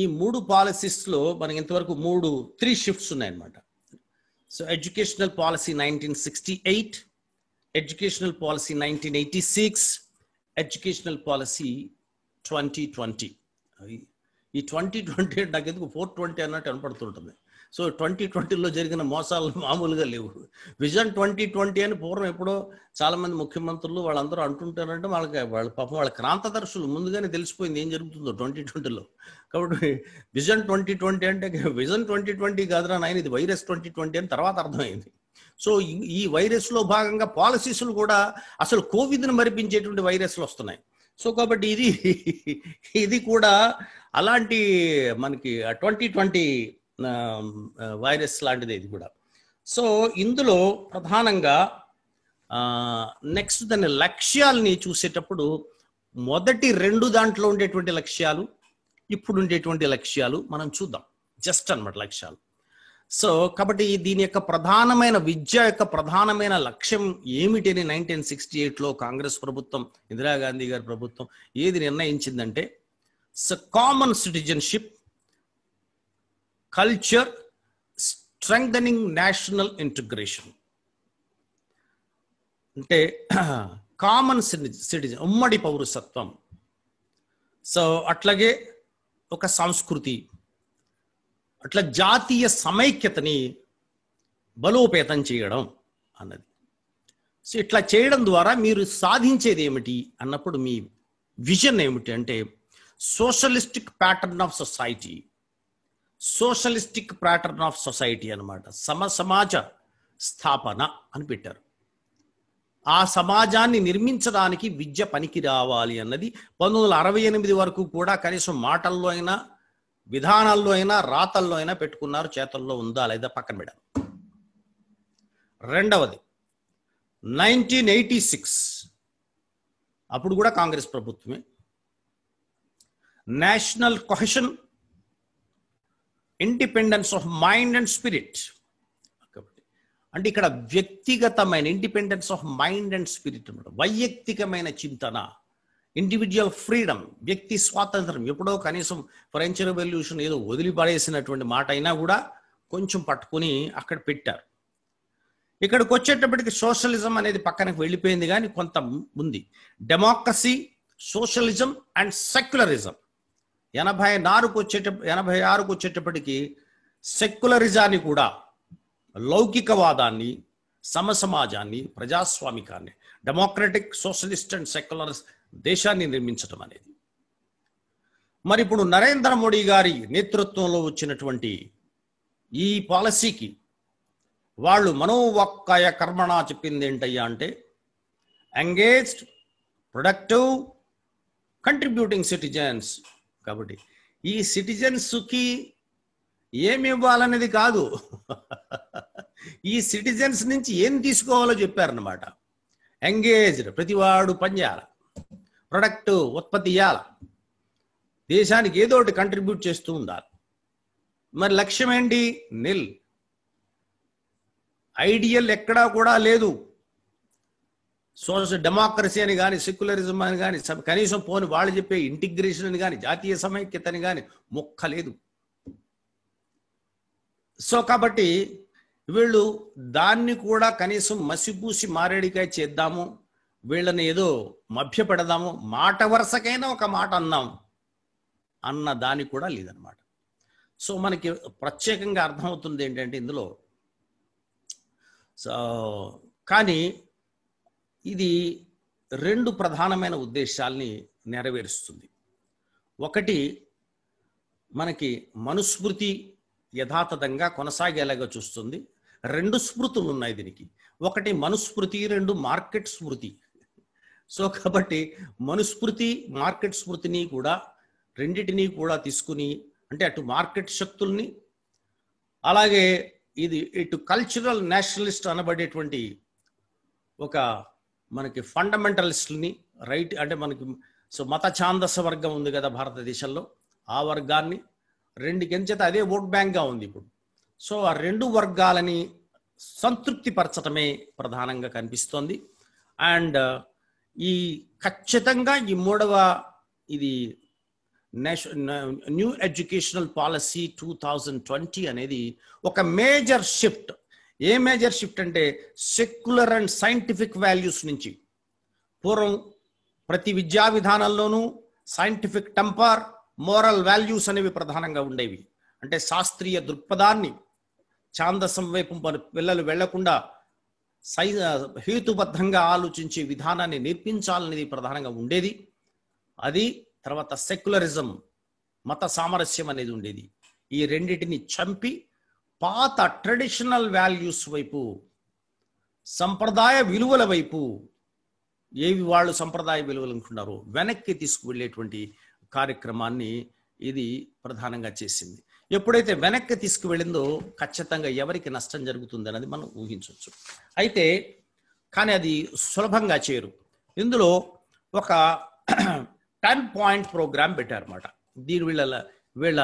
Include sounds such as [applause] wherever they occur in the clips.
ఈ మూడు పాలసీస్లో మనకి ఇంతవరకు మూడు త్రీ షిఫ్ట్స్ ఉన్నాయన్నమాట so educational policy nineteen sixty eight educational policy nineteen eighty six educational policy twenty twenty ఈ ట్వంటీ ట్వంటీ నాకు ఎందుకు ఫోర్ ట్వంటీ అన్నట్టు కనపడుతుంటుంది సో ట్వంటీ ట్వంటీలో జరిగిన మోసాలు మామూలుగా లేవు విజన్ ట్వంటీ ట్వంటీ అని పూర్వం ఎప్పుడో చాలా మంది ముఖ్యమంత్రులు వాళ్ళందరూ అంటుంటారంటే వాళ్ళకి వాళ్ళ పాపం వాళ్ళ క్రాంతదర్శులు ముందుగానే తెలిసిపోయింది ఏం జరుగుతుందో ట్వంటీ ట్వంటీలో కాబట్టి విజన్ ట్వంటీ ట్వంటీ అంటే విజన్ ట్వంటీ ట్వంటీ కాదురా నాయన ఇది వైరస్ ట్వంటీ ట్వంటీ అని తర్వాత అర్థమైంది సో ఈ వైరస్లో భాగంగా పాలసీస్లు కూడా అసలు కోవిడ్ని మరిపించేటువంటి వైరస్లు వస్తున్నాయి సో కాబట్టి ఇది ఇది కూడా అలాంటి మనకి ట్వంటీ ట్వంటీ వైరస్ లాంటిది ఇది కూడా సో ఇందులో ప్రధానంగా నెక్స్ట్ దాని లక్ష్యాలని చూసేటప్పుడు మొదటి రెండు దాంట్లో ఉండేటువంటి లక్ష్యాలు ఇప్పుడు ఉండేటువంటి లక్ష్యాలు మనం చూద్దాం జస్ట్ అనమాట లక్ష్యాలు సో కాబట్టి దీని యొక్క ప్రధానమైన విద్య యొక్క ప్రధానమైన లక్ష్యం ఏమిటని నైన్టీన్ సిక్స్టీ ఎయిట్లో కాంగ్రెస్ ప్రభుత్వం ఇందిరాగాంధీ గారి ప్రభుత్వం ఏది నిర్ణయించిందంటే so common citizenship culture strengthening national integration అంటే కామన్ సిటిజన్ ఉమ్మడి పౌరసత్వం సో అట్లాగే ఒక సంస్కృతి అట్లా జాతీయ సమైక్యతని బలోపేతం చేయడం అన్నది సో ఇట్లా చేయడం ద్వారా మీరు సాధించేది ఏమిటి అన్నప్పుడు మీ విజన్ ఏమిటి అంటే socialistic pattern of society socialistic pattern of society అనమాట సమ సమాజ స్థాపన అని పెట్టారు ఆ సమాజాన్ని నిర్మించడానికి విద్య పనికి రావాలి అన్నది పంతొమ్మిది వందల అరవై ఎనిమిది వరకు కూడా కనీసం మాటల్లో అయినా విధానాల్లో అయినా రాతల్లో అయినా పెట్టుకున్నారు చేతల్లో ఉందా లేదా పక్కన పెట్టారు రెండవది నైన్టీన్ ఎయిటీ సిక్స్ అప్పుడు కూడా కాంగ్రెస్ ప్రభుత్వమే national cohesion independence of mind and spirit అంటే ఇక్కడ వ్యక్తిగతమైన independence of mind and spirit అనమాట వైయక్తికమైన చింతన ఇండివిజువల్ ఫ్రీడమ్ వ్యక్తి స్వాతంత్రం ఎప్పుడో కనీసం ఫ్రెంచ్ రెవల్యూషన్ ఏదో వదిలిపడేసినటువంటి మాట అయినా కూడా కొంచెం పట్టుకుని అక్కడ పెట్టారు ఇక్కడికి వచ్చేటప్పటికి సోషలిజం అనేది పక్కనకు వెళ్ళిపోయింది కానీ కొంత ఉంది డెమోక్రసీ సోషలిజం అండ్ సెక్యులరిజం ఎనభై నాలుగు వచ్చేట ఎనభై ఆరుకు వచ్చేటప్పటికీ సెక్యులరిజాన్ని కూడా లౌకికవాదాన్ని సమసమాజాన్ని ప్రజాస్వామికాన్ని డెమోక్రటిక్ సోషలిస్ట్ అండ్ సెక్యులర్ దేశాన్ని నిర్మించడం అనేది మరి ఇప్పుడు నరేంద్ర మోడీ గారి నేతృత్వంలో వచ్చినటువంటి ఈ పాలసీకి వాళ్ళు మనోవక్కాయ కర్మణ చెప్పింది ఏంటయ్యా అంటే ఎంగేజ్డ్ ప్రొడక్టివ్ కంట్రిబ్యూటింగ్ సిటిజన్స్ కాబట్టి ఈ సిటిజన్స్కి ఏమి ఇవ్వాలనేది కాదు ఈ సిటిజన్స్ నుంచి ఏం తీసుకోవాలో చెప్పారనమాట ఎంగేజ్డ్ ప్రతివాడు పనిచేయాల ప్రొడక్ట్ ఉత్పత్తి ఇవ్వాల దేశానికి ఏదో ఒకటి కంట్రిబ్యూట్ చేస్తూ ఉండాలి మరి లక్ష్యం ఏంటి నిల్ ఐడియల్ ఎక్కడా కూడా లేదు సోషల్ డెమోక్రసీ అని కానీ సెక్యులరిజం అని కానీ కనీసం పోని వాళ్ళు చెప్పే ఇంటిగ్రేషన్ అని కానీ జాతీయ సమైక్యతని కానీ మొక్కలేదు సో కాబట్టి వీళ్ళు దాన్ని కూడా కనీసం మసిపూసి మారేడికాయ చేద్దాము వీళ్ళని ఏదో మభ్యపెడదాము మాట వరుసకైనా ఒక మాట అన్నాం అన్న దానికి కూడా లేదనమాట సో మనకి ప్రత్యేకంగా అర్థమవుతుంది ఏంటంటే ఇందులో సో కానీ ఇది రెండు ప్రధానమైన ఉద్దేశాల్ని నెరవేరుస్తుంది ఒకటి మనకి మనుస్మృతి యథాతథంగా కొనసాగేలాగా చూస్తుంది రెండు స్మృతులు ఉన్నాయి దీనికి ఒకటి మనుస్మృతి రెండు మార్కెట్ స్మృతి సో కాబట్టి మనుస్మృతి మార్కెట్ స్మృతిని కూడా రెండింటినీ కూడా తీసుకుని అంటే అటు మార్కెట్ శక్తుల్ని అలాగే ఇది ఇటు కల్చరల్ నేషనలిస్ట్ అనబడేటువంటి ఒక మనకి ఫండమెంటలిస్ట్ని రైట్ అంటే మనకి సో మత ఛాందస వర్గం ఉంది కదా భారతదేశంలో ఆ వర్గాన్ని రెండు గెంచేత అదే ఓట్ బ్యాంక్గా ఉంది ఇప్పుడు సో ఆ రెండు వర్గాలని సంతృప్తి ప్రధానంగా కనిపిస్తోంది అండ్ ఈ ఖచ్చితంగా ఈ మూడవ ఇది new educational policy two thousand twenty అనేది ఒక major shift a major shift అంటే సెక్యులర్ అండ్ సైంటిఫిక్ వాల్యూస్ నుంచి పూర్వం ప్రతి విద్యా విధానంలోనూ సైంటిఫిక్ టెంపర్ మోరల్ వాల్యూస్ అనేవి ప్రధానంగా ఉండేవి అంటే శాస్త్రీయ దృక్పథాన్ని ఛాందసం వైపు పిల్లలు వెళ్లకుండా సై హేతుబద్ధంగా ఆలోచించే విధానాన్ని నేర్పించాలనేది ప్రధానంగా ఉండేది అది తర్వాత సెక్యులరిజం మత సామరస్యం అనేది ఉండేది ఈ రెండింటిని చంపి పాత ట్రెడిషనల్ వాల్యూస్ వైపు సంప్రదాయ విలువల వైపు ఏవి వాళ్ళు సంప్రదాయ విలువలు అనుకున్నారో వెనక్కి తీసుకువెళ్ళేటువంటి కార్యక్రమాన్ని ఇది ప్రధానంగా చేసింది ఎప్పుడైతే వెనక్కి తీసుకువెళ్ళిందో ఖచ్చితంగా ఎవరికి నష్టం జరుగుతుంది అనేది మనం ఊహించవచ్చు అయితే కానీ అది సులభంగా చేయరు ఇందులో ఒక [clears throat] టెన్ పాయింట్ ప్రోగ్రామ్ పెట్టారన్నమాట దీని వీళ్ళ వీళ్ళ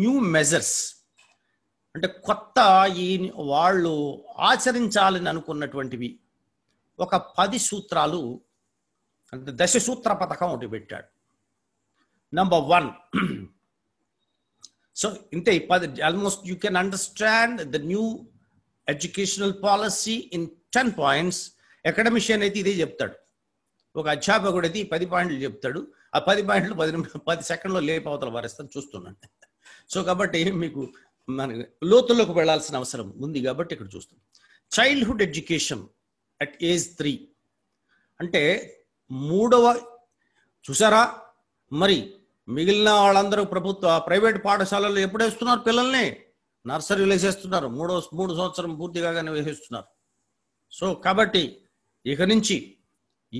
న్యూ మెజర్స్ అంటే కొత్త ఈ వాళ్ళు ఆచరించాలని అనుకున్నటువంటివి ఒక పది సూత్రాలు అంటే దశ సూత్ర పథకం ఒకటి పెట్టాడు నంబర్ వన్ సో ఇంతే పది almost you can understand the new educational policy in ten points academician అయితే ఇదే చెప్తాడు ఒక అధ్యాపకుడు అయితే ఈ పది పాయింట్లు చెప్తాడు ఆ పది పాయింట్లు పది నిమిషం పది సెకండ్లో లేపవతల వారిస్తాను చూస్తున్నాను సో [laughs] కాబట్టి మీకు మన లోతుల్లోకి వెళ్లాల్సిన అవసరం ఉంది కాబట్టి ఇక్కడ చూస్తాం childhood education at age three అంటే మూడవ చూసారా మరి మిగిలిన వాళ్ళందరూ ప్రభుత్వ ప్రైవేట్ పాఠశాలల్లో ఎప్పుడు వేస్తున్నారు పిల్లల్ని నర్సరీలు వేసేస్తున్నారు మూడో మూడు సంవత్సరం పూర్తిగానే వేసేస్తున్నారు సో కాబట్టి ఇక నుంచి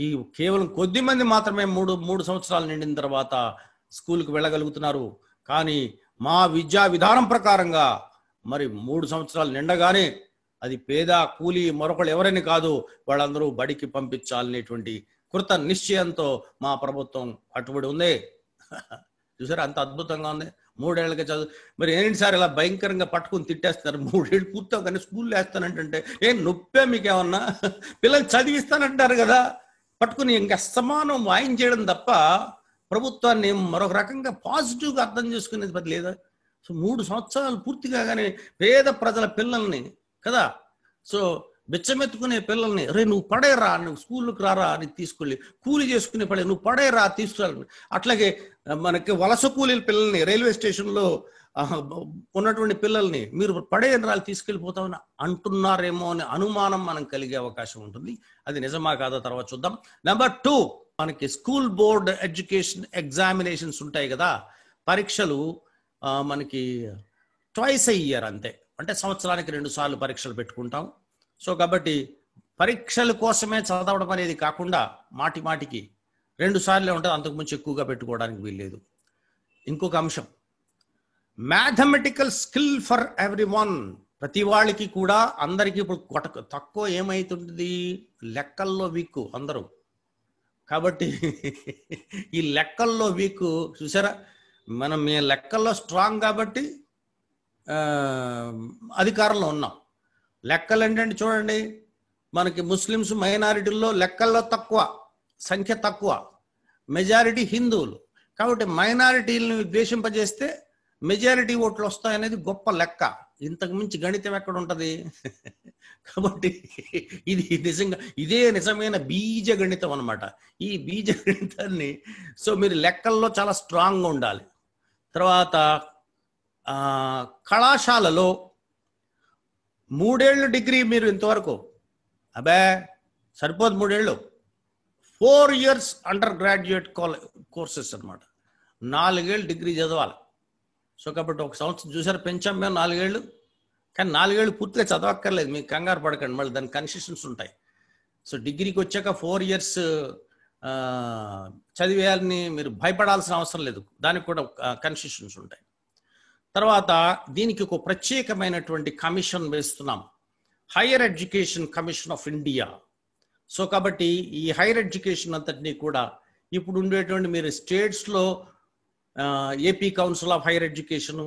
ఈ కేవలం కొద్ది మంది మాత్రమే మూడు మూడు సంవత్సరాలు నిండిన తర్వాత స్కూల్కి వెళ్ళగలుగుతున్నారు కానీ మా విద్యా విధానం ప్రకారంగా మరి మూడు సంవత్సరాలు నిండగానే అది పేద కూలీ మరొకళ్ళు ఎవరని కాదు వాళ్ళందరూ బడికి పంపించాలనేటువంటి కృత నిశ్చయంతో మా ప్రభుత్వం అటుబడి ఉంది చూసారా అంత అద్భుతంగా ఉంది మూడేళ్ళకి చదువు మరి ఏంటి సార్ ఇలా భయంకరంగా పట్టుకుని తిట్టేస్తున్నారు మూడేళ్ళు పూర్తవు కానీ స్కూల్లో వేస్తానంటే ఏం నొప్పే మీకేమన్నా పిల్లలు చదివిస్తానంటారు కదా పట్టుకుని ఇంకా సమానం వాయించేయడం చేయడం తప్ప ప్రభుత్వాన్ని మరొక రకంగా పాజిటివ్గా అర్థం చేసుకునేది పది లేదా సో మూడు సంవత్సరాలు పూర్తిగా కానీ పేద ప్రజల పిల్లల్ని కదా సో బిచ్చమెత్తుకునే పిల్లల్ని రే నువ్వు పడేరా నువ్వు స్కూల్కి రారా అని తీసుకెళ్ళి కూలి చేసుకునే పడే నువ్వు పడేరా తీసుకురాలని అట్లాగే మనకి వలస కూలీల పిల్లల్ని రైల్వే స్టేషన్లో ఉన్నటువంటి పిల్లల్ని మీరు పడే పడేయనరాలు తీసుకెళ్ళిపోతామని అంటున్నారేమో అనే అనుమానం మనం కలిగే అవకాశం ఉంటుంది అది నిజమా కాదా తర్వాత చూద్దాం నెంబర్ టూ మనకి స్కూల్ బోర్డ్ ఎడ్యుకేషన్ ఎగ్జామినేషన్స్ ఉంటాయి కదా పరీక్షలు మనకి ట్వైస్ అ ఇయర్ అంతే అంటే సంవత్సరానికి రెండు సార్లు పరీక్షలు పెట్టుకుంటాం సో కాబట్టి పరీక్షల కోసమే చదవడం అనేది కాకుండా మాటి మాటికి రెండు సార్లే ఉంటుంది అంతకుముందు ఎక్కువగా పెట్టుకోవడానికి వీల్లేదు ఇంకొక అంశం mathematical skill for everyone ప్రతి వాళ్ళకి కూడా అందరికీ ఇప్పుడు తక్కువ ఏమైతుంది లెక్కల్లో వీక్కు అందరూ కాబట్టి ఈ లెక్కల్లో వీక్ చూసారా మనం మీ లెక్కల్లో స్ట్రాంగ్ కాబట్టి అధికారంలో ఉన్నాం లెక్కలు ఏంటంటే చూడండి మనకి ముస్లిమ్స్ మైనారిటీల్లో లెక్కల్లో తక్కువ సంఖ్య తక్కువ మెజారిటీ హిందువులు కాబట్టి మైనారిటీలను ద్వేషింపజేస్తే మెజారిటీ ఓట్లు వస్తాయనేది గొప్ప లెక్క ఇంతకు మించి గణితం ఎక్కడ ఉంటుంది కాబట్టి ఇది నిజంగా ఇదే నిజమైన బీజ గణితం అనమాట ఈ బీజ గణితాన్ని సో మీరు లెక్కల్లో చాలా స్ట్రాంగ్గా ఉండాలి తర్వాత కళాశాలలో మూడేళ్ళు డిగ్రీ మీరు ఇంతవరకు అబే సరిపోదు మూడేళ్ళు four years undergraduate college courses అనమాట నాలుగేళ్ళు డిగ్రీ చదవాలి సో కాబట్టి ఒక సంవత్సరం చూసారు పెంచాం మేము నాలుగేళ్ళు కానీ నాలుగేళ్ళు పూర్తిగా చదవక్కర్లేదు మీకు కంగారు పడకండి మళ్ళీ దాని కన్సెషన్స్ ఉంటాయి సో డిగ్రీకి వచ్చాక ఫోర్ ఇయర్స్ చదివేయాలని మీరు భయపడాల్సిన అవసరం లేదు దానికి కూడా కన్సెషన్స్ ఉంటాయి తర్వాత దీనికి ఒక ప్రత్యేకమైనటువంటి కమిషన్ వేస్తున్నాం higher education commission of India so కాబట్టి ఈ హైయర్ ఎడ్యుకేషన్ అంతటినీ కూడా ఇప్పుడు ఉండేటువంటి మీరు స్టేట్స్లో AP council of higher education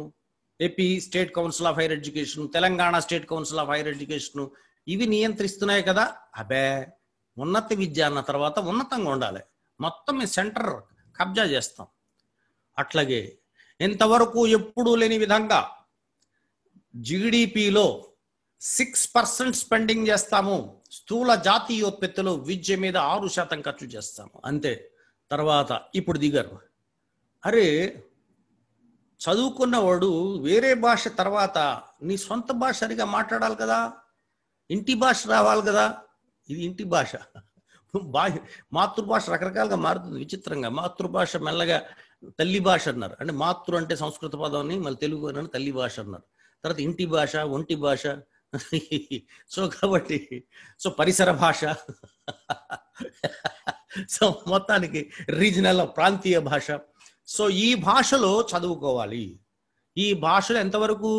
AP state council of higher education Telangana state council of higher education ఇవి నియంత్రిస్తున్నాయి కదా అబే ఉన్నత విద్య అన్న తర్వాత ఉన్నతంగా ఉండాలి మొత్తం సెంటర్ కబ్జా చేస్తాం అట్లాగే ఇంతవరకు ఎప్పుడూ లేని విధంగా జీడిపిలో సిక్స్ పర్సెంట్ స్పెండింగ్ చేస్తాము స్థూల జాతీయోత్పత్తిలో విద్య మీద ఆరు శాతం ఖర్చు చేస్తాము అంతే తర్వాత ఇప్పుడు దిగారు అరే చదువుకున్నవాడు వేరే భాష తర్వాత నీ సొంత భాష సరిగా మాట్లాడాలి కదా ఇంటి భాష రావాలి కదా ఇది ఇంటి భాష బాహ్య మాతృభాష రకరకాలుగా మారుతుంది విచిత్రంగా మాతృభాష మెల్లగా తల్లి భాష అన్నారు అంటే మాతృ అంటే సంస్కృత పదం అని మళ్ళీ తెలుగు అని తల్లి భాష అన్నారు తర్వాత ఇంటి భాష ఒంటి భాష సో కాబట్టి సో పరిసర భాష సో మొత్తానికి రీజనల్ ప్రాంతీయ భాష సో ఈ భాషలో చదువుకోవాలి ఈ భాషలో ఎంతవరకు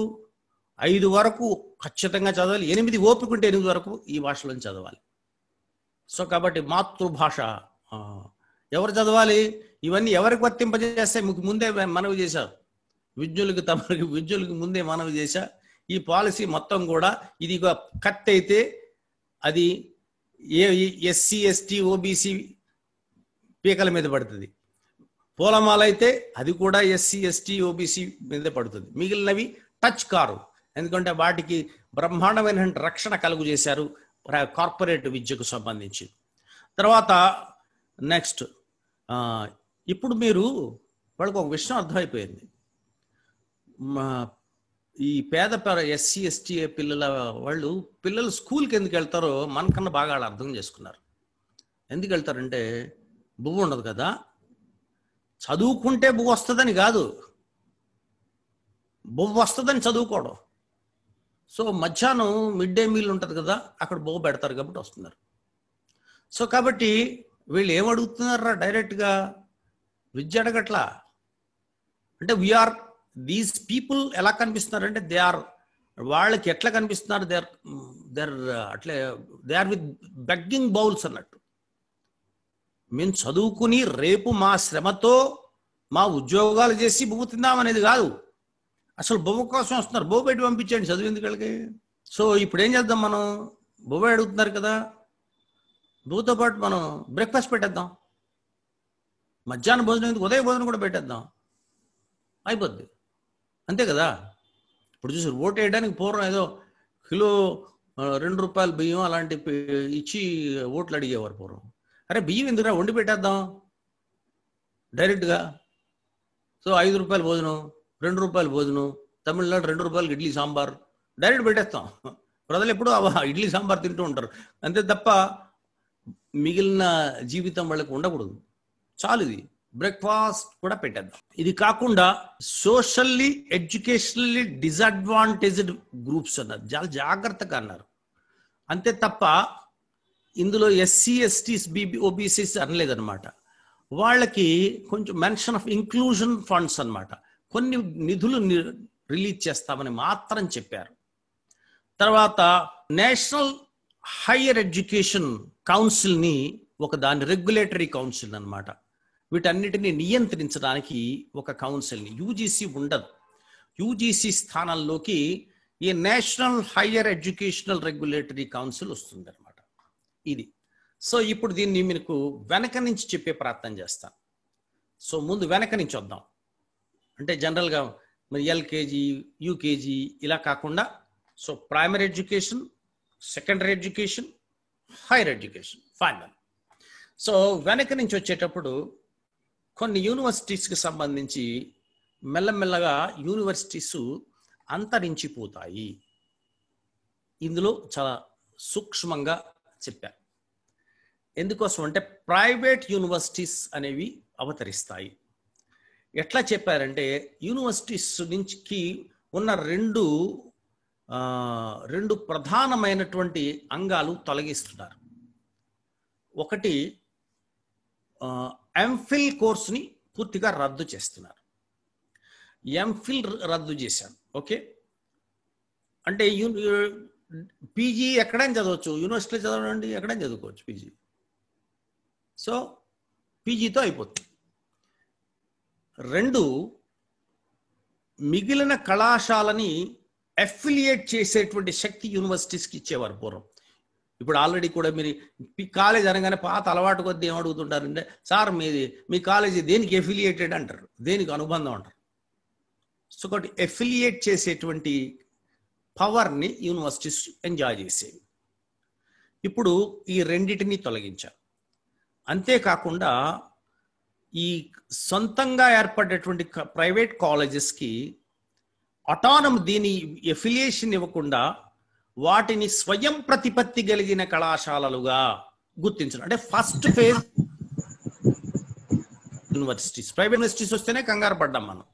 ఐదు వరకు ఖచ్చితంగా చదవాలి ఎనిమిది ఓపికంటే ఎనిమిది వరకు ఈ భాషలో చదవాలి సో కాబట్టి మాతృభాష ఎవరు చదవాలి ఇవన్నీ ఎవరికి వర్తింపజేస్తే మీకు ముందే మనవి చేశారు విద్యులకు తమకు విద్యులకు ముందే మనవి చేశా ఈ పాలసీ మొత్తం కూడా ఇది కట్ అయితే అది ఏ ఎస్సీ ఎస్టీ ఓబీసీ పీకల మీద పడుతుంది పూలమాల అయితే అది కూడా ఎస్సీ ఎస్టీ ఓబీసీ మీదే పడుతుంది మిగిలినవి టచ్ కారు ఎందుకంటే వాటికి బ్రహ్మాండమైన రక్షణ కలుగు చేశారు కార్పొరేట్ విద్యకు సంబంధించి తర్వాత నెక్స్ట్ ఇప్పుడు మీరు వాళ్ళకు ఒక విషయం అర్థమైపోయింది ఈ పేద ఎస్సీ ఎస్టీ పిల్లల వాళ్ళు పిల్లలు స్కూల్కి ఎందుకు వెళ్తారో మనకన్నా బాగా వాళ్ళు అర్థం చేసుకున్నారు ఎందుకు వెళ్తారంటే బువ్వ ఉండదు కదా చదువుకుంటే బువ్వు వస్తుందని కాదు బువ్వు వస్తుందని చదువుకోవడం సో మధ్యాహ్నం మిడ్ డే మీల్ ఉంటుంది కదా అక్కడ బువ్వు పెడతారు కాబట్టి వస్తున్నారు సో కాబట్టి వీళ్ళు ఏమడుగుతున్నారా డైరెక్ట్గా విద్య అడగట్లా అంటే వీఆర్ దీస్ పీపుల్ ఎలా కనిపిస్తున్నారు అంటే దే ఆర్ వాళ్ళకి ఎట్లా కనిపిస్తున్నారు దే ఆర్ దే ఆర్ అట్లే they are with begging bowls అన్నట్టు మేము చదువుకుని రేపు మా శ్రమతో మా ఉద్యోగాలు చేసి తిందాం తిందామనేది కాదు అసలు బొమ్మ కోసం వస్తున్నారు బొమ్మ పెట్టి పంపించండి చదివేందుకు వాళ్ళకి సో ఇప్పుడు ఏం చేద్దాం మనం బొమ్మ అడుగుతున్నారు కదా బొమ్మతో పాటు మనం బ్రేక్ఫాస్ట్ పెట్టేద్దాం మధ్యాహ్నం భోజనం ఎందుకు ఉదయ భోజనం కూడా పెట్టేద్దాం అయిపోద్ది అంతే కదా ఇప్పుడు చూసి ఓటు వేయడానికి పూర్వం ఏదో కిలో రెండు రూపాయలు బియ్యం అలాంటి ఇచ్చి ఓట్లు అడిగేవారు పూర్వం అరే బియ్యం ఎందుకురా వండి పెట్టేద్దాం డైరెక్ట్గా సో ఐదు రూపాయలు భోజనం రెండు రూపాయలు భోజనం తమిళనాడు రెండు రూపాయలకి ఇడ్లీ సాంబార్ డైరెక్ట్ పెట్టేస్తాం ప్రజలు ఎప్పుడూ ఇడ్లీ సాంబార్ తింటూ ఉంటారు అంతే తప్ప మిగిలిన జీవితం వాళ్ళకి ఉండకూడదు చాలు ఇది బ్రేక్ఫాస్ట్ కూడా పెట్టేద్దాం ఇది కాకుండా సోషల్లీ ఎడ్యుకేషనల్లీ డిసడ్వాంటేజ్డ్ గ్రూప్స్ అన్నారు చాలా జాగ్రత్తగా అన్నారు అంతే తప్ప ఇందులో ఎస్సీ ఎస్టీస్ బీబీ ఓబీసీస్ అనలేదన్నమాట వాళ్ళకి కొంచెం మెన్షన్ ఆఫ్ ఇంక్లూజన్ ఫండ్స్ అనమాట కొన్ని నిధులు రిలీజ్ చేస్తామని మాత్రం చెప్పారు తర్వాత నేషనల్ హైయర్ ఎడ్యుకేషన్ కౌన్సిల్ని ఒక దాని రెగ్యులేటరీ కౌన్సిల్ అనమాట వీటన్నిటిని నియంత్రించడానికి ఒక కౌన్సిల్ని యూజీసీ ఉండదు యూజీసీ స్థానంలోకి ఈ national higher educational regulatory council వస్తుంది ఇది సో ఇప్పుడు దీన్ని మీకు వెనక నుంచి చెప్పే ప్రయత్నం చేస్తాను సో ముందు వెనక నుంచి వద్దాం అంటే జనరల్గా మరి ఎల్కేజీ యూకేజీ ఇలా కాకుండా so primary education secondary education higher education final so వెనక నుంచి వచ్చేటప్పుడు కొన్ని యూనివర్సిటీస్కి సంబంధించి మెల్లమెల్లగా యూనివర్సిటీస్ అంతరించిపోతాయి ఇందులో చాలా సూక్ష్మంగా చెప్పారు ఎందుకోసం అంటే ప్రైవేట్ యూనివర్సిటీస్ అనేవి అవతరిస్తాయి ఎట్లా చెప్పారంటే యూనివర్సిటీస్ నుంచి ఉన్న రెండు రెండు ప్రధానమైనటువంటి అంగాలు తొలగిస్తున్నారు ఒకటి ఎంఫిల్ కోర్సుని పూర్తిగా రద్దు చేస్తున్నారు ఎంఫిల్ రద్దు చేశారు ఓకే అంటే పీజీ ఎక్కడైనా చదవచ్చు యూనివర్సిటీలో చదవండి ఎక్కడైనా చదువుకోవచ్చు పీజీ సో పీజీతో అయిపోతుంది రెండు మిగిలిన కళాశాలని అఫిలియేట్ చేసేటువంటి శక్తి యూనివర్సిటీస్కి ఇచ్చేవారు పూర్వం ఇప్పుడు ఆల్రెడీ కూడా మీరు మీ కాలేజ్ అనగానే పాత అలవాటు కొద్దీ ఏం అడుగుతుంటారంటే సార్ మీది మీ కాలేజీ దేనికి ఎఫిలియేటెడ్ అంటారు దేనికి అనుబంధం అంటారు సో కాబట్టి ఎఫిలియేట్ చేసేటువంటి పవర్ని యూనివర్సిటీస్ ఎంజాయ్ చేసేవి ఇప్పుడు ఈ రెండింటిని తొలగించారు అంతేకాకుండా ఈ సొంతంగా ఏర్పడేటువంటి ప్రైవేట్ కాలేజెస్కి అటానమ్ దీని ఎఫిలియేషన్ ఇవ్వకుండా వాటిని స్వయం ప్రతిపత్తి కలిగిన కళాశాలలుగా గుర్తించడం అంటే first phase universities private universities వస్తేనే కంగారు పడ్డాం మనం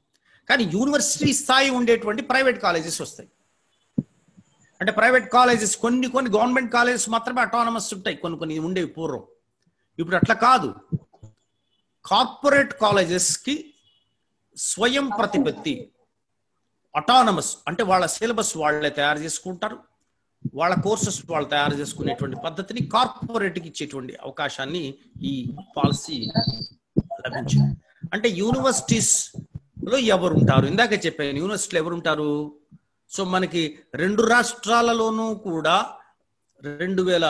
కానీ యూనివర్సిటీ స్థాయి ఉండేటువంటి ప్రైవేట్ కాలేజెస్ వస్తాయి అంటే ప్రైవేట్ కాలేజెస్ కొన్ని కొన్ని గవర్నమెంట్ కాలేజెస్ మాత్రమే అటానమస్ ఉంటాయి కొన్ని కొన్ని ఉండేవి పూర్వం ఇప్పుడు అట్లా కాదు కార్పొరేట్ కాలేజెస్కి స్వయం ప్రతిపత్తి అటానమస్ అంటే వాళ్ళ సిలబస్ వాళ్ళే తయారు చేసుకుంటారు వాళ్ళ కోర్సెస్ వాళ్ళు తయారు చేసుకునేటువంటి పద్ధతిని కార్పొరేట్ కి ఇచ్చేటువంటి అవకాశాన్ని ఈ పాలసీ లభించింది అంటే యూనివర్సిటీస్ ఎవరు ఉంటారు ఇందాక చెప్పాను యూనివర్సిటీలో ఎవరు ఉంటారు సో మనకి రెండు రాష్ట్రాలలోనూ కూడా రెండు వేల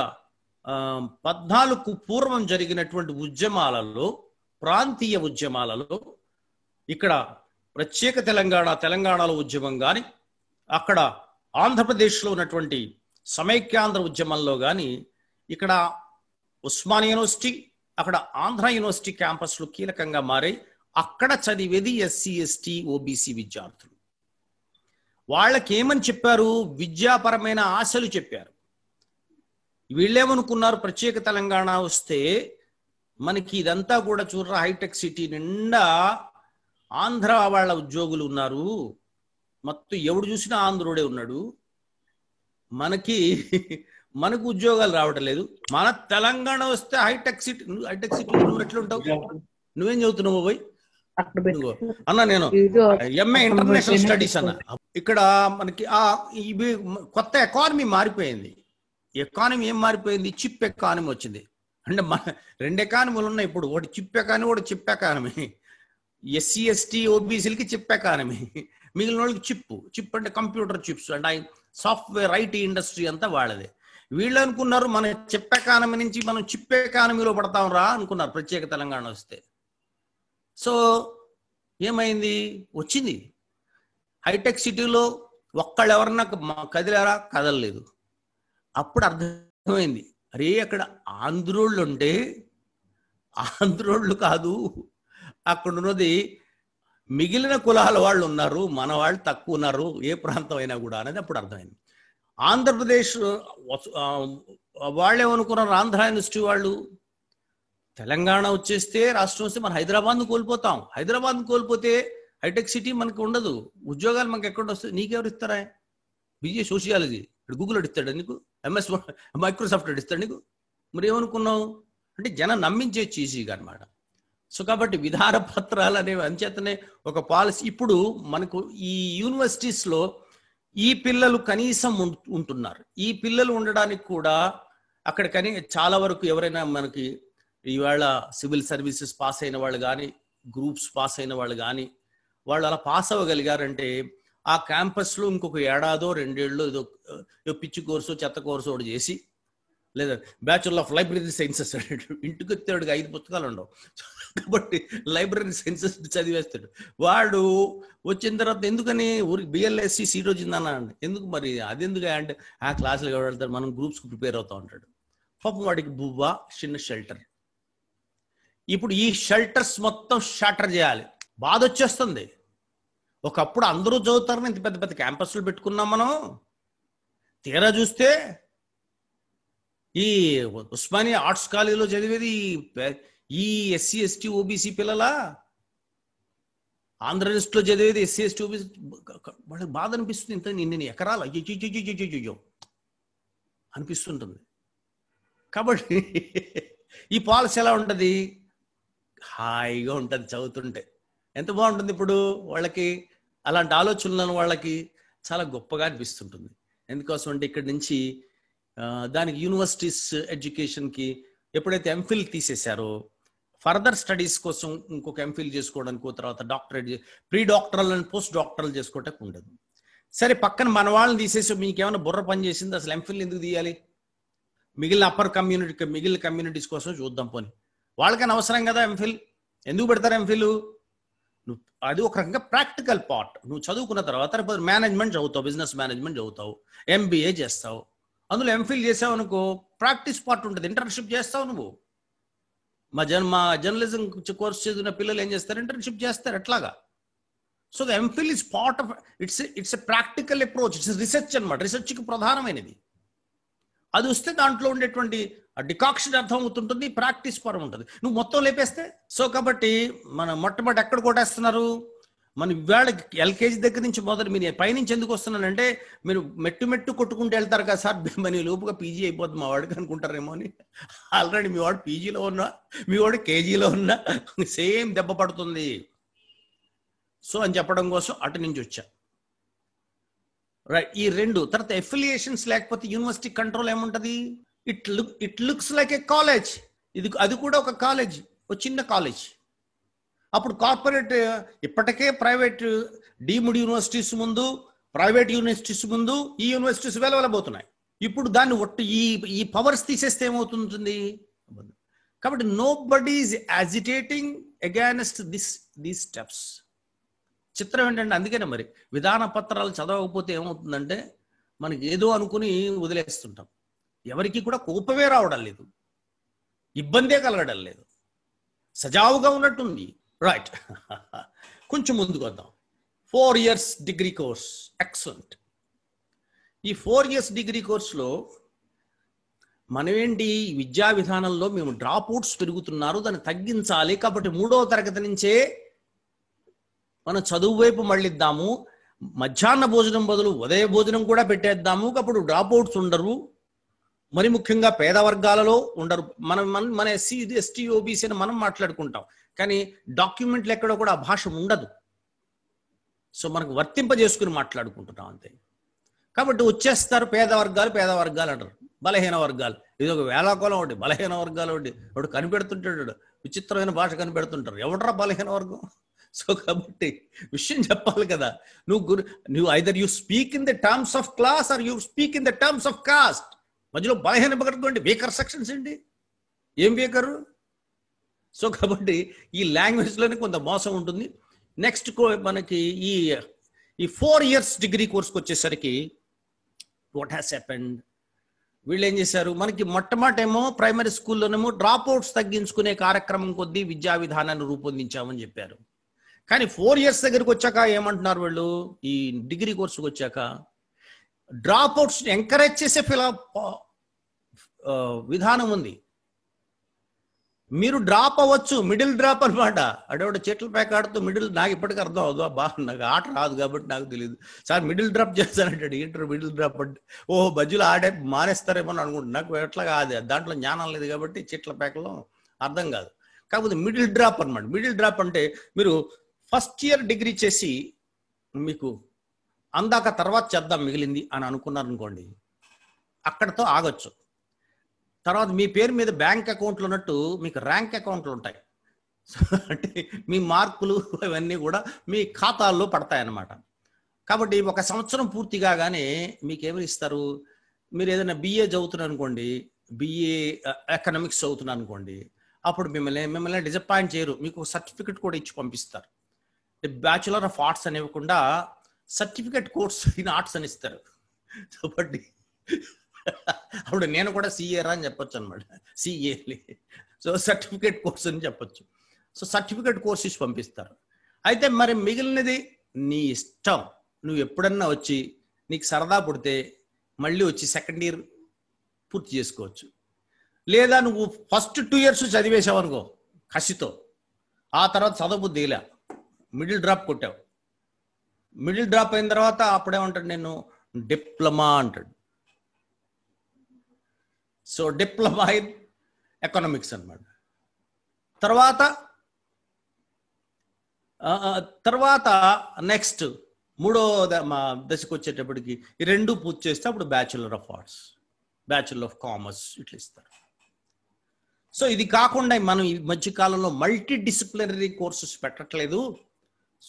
పద్నాలుగు పూర్వం జరిగినటువంటి ఉద్యమాలలో ప్రాంతీయ ఉద్యమాలలో ఇక్కడ ప్రత్యేక తెలంగాణ తెలంగాణలో ఉద్యమం కానీ అక్కడ ఆంధ్రప్రదేశ్లో ఉన్నటువంటి సమైక్యాంధ్ర ఉద్యమంలో కానీ ఇక్కడ ఉస్మాన్ యూనివర్సిటీ అక్కడ ఆంధ్ర యూనివర్సిటీ క్యాంపస్లు కీలకంగా మారాయి అక్కడ చదివేది ఎస్సీ ఎస్టీ ఓబీసీ విద్యార్థులు వాళ్ళకి ఏమని చెప్పారు విద్యాపరమైన ఆశలు చెప్పారు వీళ్ళేమనుకున్నారు ప్రత్యేక తెలంగాణ వస్తే మనకి ఇదంతా కూడా చూడరా హైటెక్ సిటీ నిండా ఆంధ్ర వాళ్ళ ఉద్యోగులు ఉన్నారు మొత్తం ఎవడు చూసినా ఆంధ్రుడే ఉన్నాడు మనకి [laughs] మనకు ఉద్యోగాలు రావటం లేదు మన తెలంగాణ వస్తే హైటెక్ సిటీ హైటెక్ సిటీ నువ్వు ఎట్లుంటావు నువ్వేం చదువుతున్నావు పోయి అన్న నేను ఎంఏ ఇంటర్నేషనల్ స్టడీస్ అన్న ఇక్కడ మనకి ఆ ఇవి కొత్త ఎకానమీ మారిపోయింది ఎకానమీ ఏం మారిపోయింది చిప్ ఎకానమీ వచ్చింది అంటే మన రెండు ఎకానమీలు ఉన్నాయి ఇప్పుడు ఒకటి చిప్ ఎకానమీ ఒకటి చిప్ ఎకానమీ ఎస్సీ ఎస్టీ ఓబీసీలకి చిప్ ఎకానమీ మిగిలిన వాళ్ళకి చిప్ చిప్ అంటే కంప్యూటర్ చిప్స్ అంటే సాఫ్ట్వేర్ ఐటీ ఇండస్ట్రీ అంతా వాళ్ళదే వీళ్ళు అనుకున్నారు మన చిప్ ఎకానమీ నుంచి మనం చిప్ ఎకానమీలో పడతాం రా అనుకున్నారు ప్రత్యేక తెలంగాణ వస్తే సో ఏమైంది వచ్చింది హైటెక్ సిటీలో ఒక్కళ్ళు ఎవరన్నా కదిలారా కదలలేదు అప్పుడు అర్థమైంది అరే అక్కడ ఆంధ్రోళ్ళు ఉంటే ఆంధ్రోళ్ళు కాదు అక్కడ ఉన్నది మిగిలిన కులాల వాళ్ళు ఉన్నారు మన వాళ్ళు తక్కువ ఉన్నారు ఏ ప్రాంతం అయినా కూడా అనేది అప్పుడు అర్థమైంది ఆంధ్రప్రదేశ్ వాళ్ళేమనుకున్నారు ఆంధ్ర యూనివర్సిటీ వాళ్ళు తెలంగాణ వచ్చేస్తే రాష్ట్రం వస్తే మనం హైదరాబాద్ను కోల్పోతాం హైదరాబాద్ను కోల్పోతే హైటెక్ సిటీ మనకు ఉండదు ఉద్యోగాలు మనకు ఎక్కడ వస్తాయి నీకెవరు ఇస్తారా బిజీ సోషియాలజీ ఇప్పుడు గూగుల్ అడిస్తాడు నీకు ఎంఎస్ మైక్రోసాఫ్ట్ అడిస్తాడు నీకు మరి ఏమనుకున్నావు అంటే జనం నమ్మించే ఈజీగా అనమాట సో కాబట్టి విధాన పత్రాలు అనేవి అంచేతనే ఒక పాలసీ ఇప్పుడు మనకు ఈ యూనివర్సిటీస్లో ఈ పిల్లలు కనీసం ఉంటున్నారు ఈ పిల్లలు ఉండడానికి కూడా అక్కడ కనీ చాలా వరకు ఎవరైనా మనకి ఈవేళ సివిల్ సర్వీసెస్ పాస్ అయిన వాళ్ళు కానీ గ్రూప్స్ పాస్ అయిన వాళ్ళు కానీ వాళ్ళు అలా పాస్ అవ్వగలిగారంటే ఆ క్యాంపస్లో ఇంకొక ఏడాదో రెండేళ్ళు ఏదో పిచ్చి కోర్సు చెత్త కోర్సు ఒకటి చేసి లేదా బ్యాచులర్ ఆఫ్ లైబ్రరీ సైన్సెస్ అనేటు ఇంటికి వచ్చేవాడికి ఐదు పుస్తకాలు ఉండవు కాబట్టి లైబ్రరీ సైన్సెస్ చదివేస్తాడు వాడు వచ్చిన తర్వాత ఎందుకని ఊరికి బిఎల్ఎస్సి సీట్ వచ్చిందన్నా ఎందుకు మరి అది ఎందుకు అంటే ఆ క్లాసులు వెళ్తారు మనం గ్రూప్స్కి ప్రిపేర్ అవుతా ఉంటాడు పాపం వాడికి బువ్వా చిన్న షెల్టర్ ఇప్పుడు ఈ షెల్టర్స్ మొత్తం షటర్ చేయాలి బాధ వచ్చేస్తుంది ఒకప్పుడు అందరూ చదువుతారని ఇంత పెద్ద పెద్ద క్యాంపస్లు పెట్టుకున్నాం మనం తీరా చూస్తే ఈ ఉస్మానియా ఆర్ట్స్ కాలేజీలో చదివేది ఈ ఎస్సీ ఎస్టీ ఓబీసీ పిల్లల ఆంధ్రప్రదేశ్లో చదివేది ఎస్సీ ఎస్టీ ఓబీసీ వాళ్ళకి బాధ అనిపిస్తుంది ఇంత నిన్న ఎకరాలు అయ్యో అనిపిస్తుంటుంది కాబట్టి ఈ పాలసీ ఎలా ఉంటుంది హాయిగా ఉంటుంది చదువుతుంటే ఎంత బాగుంటుంది ఇప్పుడు వాళ్ళకి అలాంటి ఆలోచనలను వాళ్ళకి చాలా గొప్పగా అనిపిస్తుంటుంది ఎందుకోసం అంటే ఇక్కడి నుంచి దానికి యూనివర్సిటీస్ ఎడ్యుకేషన్కి ఎప్పుడైతే ఎంఫిల్ తీసేశారో ఫర్దర్ స్టడీస్ కోసం ఇంకొక ఎంఫిల్ చేసుకోవడానికి తర్వాత doctorate pre doctoral and post doctoral చేసుకోవటం ఉండదు సరే పక్కన మన వాళ్ళని తీసేసి మీకేమైనా బుర్ర పని చేసింది అసలు ఎంఫిల్ ఎందుకు తీయాలి మిగిలిన అప్పర్ కమ్యూనిటీ మిగిలిన కమ్యూనిటీస్ కోసం చూద్దాం పోనీ వాళ్ళకని అవసరం కదా ఎంఫిల్ ఎందుకు పెడతారు ఎంఫిల్ అది ఒక రకంగా ప్రాక్టికల్ పార్ట్ నువ్వు చదువుకున్న తర్వాత మేనేజ్మెంట్ చదువుతావు బిజినెస్ మేనేజ్మెంట్ చదువుతావు ఎంబీఏ చేస్తావు అందులో ఎంఫిల్ చేసావు అనుకో ప్రాక్టీస్ పార్ట్ ఉంటుంది ఇంటర్న్షిప్ చేస్తావు నువ్వు మా జన్ మా జర్నలిజం కోర్స్ చేసిన పిల్లలు ఏం చేస్తారు ఇంటర్న్షిప్ చేస్తారు ఎట్లాగా so the MPhil is part of it's it's a practical approach it's research అనమాట రీసెర్చ్కి ప్రధానమైనది అది వస్తే దాంట్లో ఉండేటువంటి డికాక్షన్ అర్థం అవుతుంటుంది ప్రాక్టీస్ పరం ఉంటుంది నువ్వు మొత్తం లేపేస్తే సో కాబట్టి మన మొట్టమొదటి ఎక్కడ కొట్టేస్తున్నారు మన ఇవాళ ఎల్కేజీ దగ్గర నుంచి మొదలు మీరు పైనుంచి ఎందుకు వస్తున్నానంటే మీరు మెట్టు మెట్టు కొట్టుకుంటూ వెళ్తారు కదా సార్ మన లోపుగా పీజీ అయిపోద్ది మా వాడికి అనుకుంటారేమో అని ఆల్రెడీ మీ వాడు పీజీలో ఉన్నా మీ వాడు కేజీలో ఉన్నా సేమ్ దెబ్బ పడుతుంది సో అని చెప్పడం కోసం అటు నుంచి వచ్చా రైట్ ఈ రెండు తర్వాత ఎఫిలియేషన్స్ లేకపోతే యూనివర్సిటీ కంట్రోల్ ఏముంటుంది it look it looks like a college ఇది అది కూడా ఒక కాలేజ్ ఒక చిన్న కాలేజ్ అప్పుడు కార్పొరేట్ ఇప్పటికే ప్రైవేట్ డీమ్డ్ యూనివర్సిటీస్ ముందు ప్రైవేట్ యూనివర్సిటీస్ ముందు ఈ యూనివర్సిటీస్ వెలవెలబోతున్నాయి ఇప్పుడు దాన్ని ఒట్టు ఈ ఈ పవర్స్ తీసేస్తే ఏమవుతుంటుంది కాబట్టి nobody is agitating against this these steps చిత్రం ఏంటంటే అందుకనే మరి విధాన పత్రాలు చదవకపోతే ఏమవుతుందంటే మనకి ఏదో అనుకుని వదిలేస్తుంటాం ఎవరికి కూడా కోపమే రావడం లేదు ఇబ్బందే కలగడం లేదు సజావుగా ఉన్నట్టుంది రైట్ [laughs] కొంచెం ముందుకు వద్దాం four years degree course excellent ఈ ఫోర్ ఇయర్స్ డిగ్రీ కోర్సులో మనమేంటి విద్యా విధానంలో మేము డ్రాప్ అవుట్స్ పెరుగుతున్నారు దాన్ని తగ్గించాలి కాబట్టి మూడవ తరగతి నుంచే మనం చదువు వైపు మళ్ళిద్దాము మధ్యాహ్న భోజనం బదులు ఉదయ భోజనం కూడా పెట్టేద్దాము అప్పుడు డ్రాప్ అవుట్స్ ఉండరు మరి ముఖ్యంగా పేద వర్గాలలో ఉండరు మనం మన మన ఎస్సీ ఎస్టీ ఓబీసీ అని మనం మాట్లాడుకుంటాం కానీ డాక్యుమెంట్లు ఎక్కడో కూడా ఆ భాష ఉండదు సో మనకు వర్తింపజేసుకుని మాట్లాడుకుంటున్నాం అంతే కాబట్టి వచ్చేస్తారు పేద వర్గాలు పేద వర్గాలు అంటారు బలహీన వర్గాలు ఇది ఒక వేలాకోలం ఒకటి బలహీన వర్గాలు ఒకటి ఒకటి కనిపెడుతుంటాడు విచిత్రమైన భాష కనిపెడుతుంటారు ఎవడరా బలహీన వర్గం సో కాబట్టి విషయం చెప్పాలి కదా నువ్వు గురు నువ్వు either you speak in the terms of class or you speak in the terms of caste మధ్యలో బలహీన పగట్టుకోండి వీకర్ సెక్షన్స్ ఏంటి ఏం వీకరు సో కాబట్టి ఈ లాంగ్వేజ్లోనే కొంత మోసం ఉంటుంది నెక్స్ట్ మనకి ఈ ఈ ఫోర్ ఇయర్స్ డిగ్రీ కోర్స్కి వచ్చేసరికి వాట్ హ్యాస్ హ్యాపెండ్ వీళ్ళు ఏం చేశారు మనకి మొట్టమొదటేమో ప్రైమరీ స్కూల్లోనేమో డ్రాప్ అవుట్స్ తగ్గించుకునే కార్యక్రమం కొద్దీ విద్యా విధానాన్ని రూపొందించామని చెప్పారు కానీ ఫోర్ ఇయర్స్ దగ్గరికి వచ్చాక ఏమంటున్నారు వీళ్ళు ఈ డిగ్రీ కోర్సుకి వచ్చాక డ్రాప్ అవుట్స్ ఎంకరేజ్ చేసే ఫిలా విధానం ఉంది మీరు డ్రాప్ అవ్వచ్చు మిడిల్ డ్రాప్ అనమాట అడేవాడు చెట్లు ప్యాక్ ఆడుతూ మిడిల్ నాకు ఇప్పటికీ అర్థం అవుదు బాగా నాకు ఆట రాదు కాబట్టి నాకు తెలియదు సార్ మిడిల్ డ్రాప్ చేస్తానంటాడు ఇంటర్ మిడిల్ డ్రాప్ అంటే ఓహో బజ్జులు ఆడే మానేస్తారేమో అని అనుకుంటున్నా నాకు ఎట్లా కాదు దాంట్లో జ్ఞానం లేదు కాబట్టి చెట్ల ప్యాక్లో అర్థం కాదు కాకపోతే మిడిల్ డ్రాప్ అనమాట మిడిల్ డ్రాప్ అంటే మీరు ఫస్ట్ ఇయర్ డిగ్రీ చేసి మీకు అందాక తర్వాత చేద్దాం మిగిలింది అని అనుకున్నారనుకోండి అక్కడతో ఆగొచ్చు తర్వాత మీ పేరు మీద బ్యాంక్ అకౌంట్లు ఉన్నట్టు మీకు ర్యాంక్ అకౌంట్లు ఉంటాయి అంటే మీ మార్కులు అవన్నీ కూడా మీ ఖాతాల్లో పడతాయి అన్నమాట కాబట్టి ఒక సంవత్సరం పూర్తి కాగానే మీకేమని ఇస్తారు మీరు ఏదైనా బిఏ చదువుతున్నారు అనుకోండి బిఏ ఎకనామిక్స్ uh, చదువుతున్నారు అనుకోండి అప్పుడు మిమ్మల్ని మిమ్మల్ని డిసప్పాయింట్ చేయరు మీకు సర్టిఫికెట్ కూడా ఇచ్చి పంపిస్తారు బ్యాచులర్ ఆఫ్ ఆర్ట్స్ అనివ్వకుండా సర్టిఫికేట్ కోర్స్ ఇన్ ఆర్ట్స్ అని ఇస్తారు కాబట్టి అప్పుడు నేను కూడా సిఏరా అని చెప్పొచ్చు అనమాట సిఏ సో సర్టిఫికేట్ కోర్స్ అని చెప్పొచ్చు సో సర్టిఫికేట్ కోర్స్ ఇచ్చి పంపిస్తారు అయితే మరి మిగిలినది నీ ఇష్టం నువ్వు ఎప్పుడన్నా వచ్చి నీకు సరదా పుడితే మళ్ళీ వచ్చి సెకండ్ ఇయర్ పూర్తి చేసుకోవచ్చు లేదా నువ్వు ఫస్ట్ టూ ఇయర్స్ చదివేసావు అనుకో కసితో ఆ తర్వాత చదవబుద్ధి మిడిల్ డ్రాప్ కొట్టావు మిడిల్ డ్రాప్ అయిన తర్వాత అప్పుడేమంటాడు నేను డిప్లొమా అంటాడు సో డిప్లొమా ఇన్ ఎకనామిక్స్ అనమాట తర్వాత తర్వాత నెక్స్ట్ మూడో మా దశకు వచ్చేటప్పటికి ఈ రెండు పూర్తి చేస్తే అప్పుడు bachelor of arts bachelor of commerce ఇట్లా ఇస్తారు సో ఇది కాకుండా మనం ఈ మధ్యకాలంలో మల్టీ డిసిప్లినరీ కోర్సెస్ పెట్టట్లేదు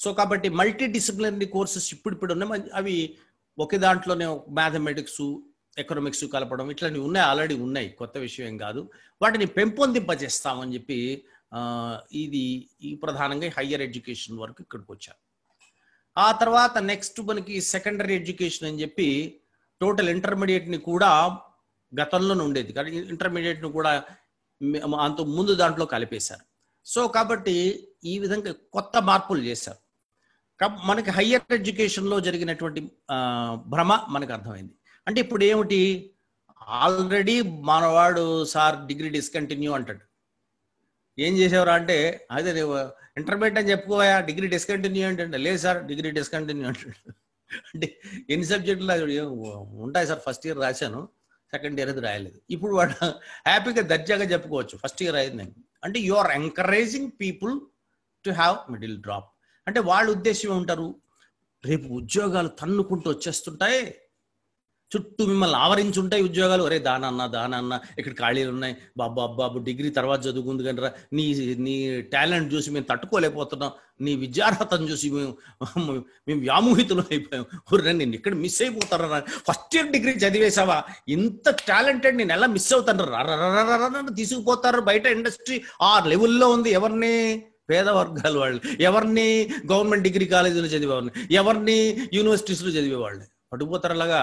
సో కాబట్టి మల్టీ డిసిప్లినరీ కోర్సెస్ ఇప్పుడు ఇప్పుడు ఉన్నాయి అవి ఒకే దాంట్లోనే మ్యాథమెటిక్స్ ఎకనామిక్స్ కలపడం ఇట్లాంటివి ఉన్నాయి ఆల్రెడీ ఉన్నాయి కొత్త విషయం కాదు వాటిని పెంపొందింపజేస్తామని చెప్పి ఇది ఈ ప్రధానంగా హయ్యర్ ఎడ్యుకేషన్ వరకు ఇక్కడికి వచ్చారు ఆ తర్వాత నెక్స్ట్ మనకి సెకండరీ ఎడ్యుకేషన్ అని చెప్పి టోటల్ ఇంటర్మీడియట్ని కూడా గతంలోనే ఉండేది కానీ ఇంటర్మీడియట్ని కూడా అంత ముందు దాంట్లో కలిపేశారు సో కాబట్టి ఈ విధంగా కొత్త మార్పులు చేశారు మనకి హయ్యర్ ఎడ్యుకేషన్లో జరిగినటువంటి భ్రమ మనకు అర్థమైంది అంటే ఇప్పుడు ఏమిటి ఆల్రెడీ మనవాడు సార్ డిగ్రీ డిస్కంటిన్యూ అంటాడు ఏం చేసేవారు అంటే అదే ఇంటర్మీడియట్ అని చెప్పుకోవా డిగ్రీ డిస్కంటిన్యూ అంటే లేదు సార్ డిగ్రీ డిస్కంటిన్యూ అంటాడు అంటే ఎన్ని సబ్జెక్టులు ఉంటాయి సార్ ఫస్ట్ ఇయర్ రాశాను సెకండ్ ఇయర్ అది రాయలేదు ఇప్పుడు వాడు హ్యాపీగా దర్జాగా చెప్పుకోవచ్చు ఫస్ట్ ఇయర్ అయింది నేను అంటే you are encouraging people to have middle drop అంటే వాళ్ళ ఉద్దేశం ఏమంటారు రేపు ఉద్యోగాలు తన్నుకుంటూ వచ్చేస్తుంటాయి చుట్టూ మిమ్మల్ని ఆవరించుంటాయి ఉద్యోగాలు ఒరే దాన అన్న ఇక్కడ ఖాళీలు ఉన్నాయి బాబు డిగ్రీ తర్వాత చదువుకుంది కంటే నీ నీ టాలెంట్ చూసి మేము తట్టుకోలేకపోతున్నాం నీ విద్యార్హతను చూసి మేము మేము వ్యామోహితులు అయిపోయాం నేను ఇక్కడ మిస్ అయిపోతారా ఫస్ట్ ఇయర్ డిగ్రీ చదివేశావా ఇంత టాలెంటెడ్ నేను ఎలా మిస్ అవుతాను తీసుకుపోతారు బయట ఇండస్ట్రీ ఆ లెవెల్లో ఉంది ఎవరిని పేద వర్గాల వాళ్ళు ఎవరిని గవర్నమెంట్ డిగ్రీ కాలేజీలో చదివేవాళ్ళని ఎవరిని యూనివర్సిటీస్లో చదివేవాళ్ళని పట్టుకుపోతారు అలాగా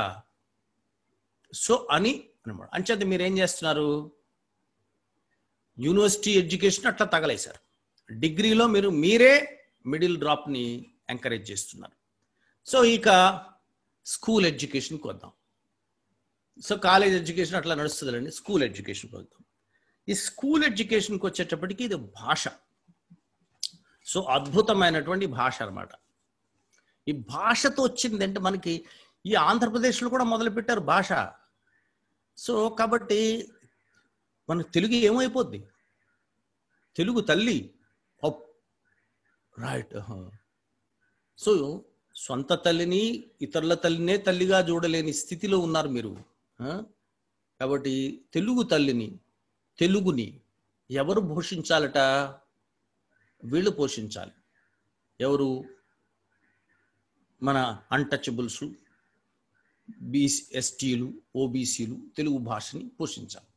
సో అని అనమాట అంచేత మీరు ఏం చేస్తున్నారు యూనివర్సిటీ ఎడ్యుకేషన్ అట్లా తగలేశారు డిగ్రీలో మీరు మీరే మిడిల్ డ్రాప్ని ఎంకరేజ్ చేస్తున్నారు సో ఇక స్కూల్ ఎడ్యుకేషన్కి వద్దాం సో కాలేజ్ ఎడ్యుకేషన్ అట్లా నడుస్తుందండి స్కూల్ ఎడ్యుకేషన్కి వద్దాం ఈ స్కూల్ ఎడ్యుకేషన్కి వచ్చేటప్పటికి ఇది భాష సో అద్భుతమైనటువంటి భాష అనమాట ఈ భాషతో వచ్చిందంటే మనకి ఈ ఆంధ్రప్రదేశ్లో కూడా మొదలుపెట్టారు భాష సో కాబట్టి మన తెలుగు ఏమైపోద్ది తెలుగు తల్లి రైట్ సో సొంత తల్లిని ఇతరుల తల్లినే తల్లిగా చూడలేని స్థితిలో ఉన్నారు మీరు కాబట్టి తెలుగు తల్లిని తెలుగుని ఎవరు పోషించాలట వీళ్ళు పోషించాలి ఎవరు మన అన్టచబుల్స్ బీసీ ఎస్టీలు ఓబీసీలు తెలుగు భాషని పోషించాలి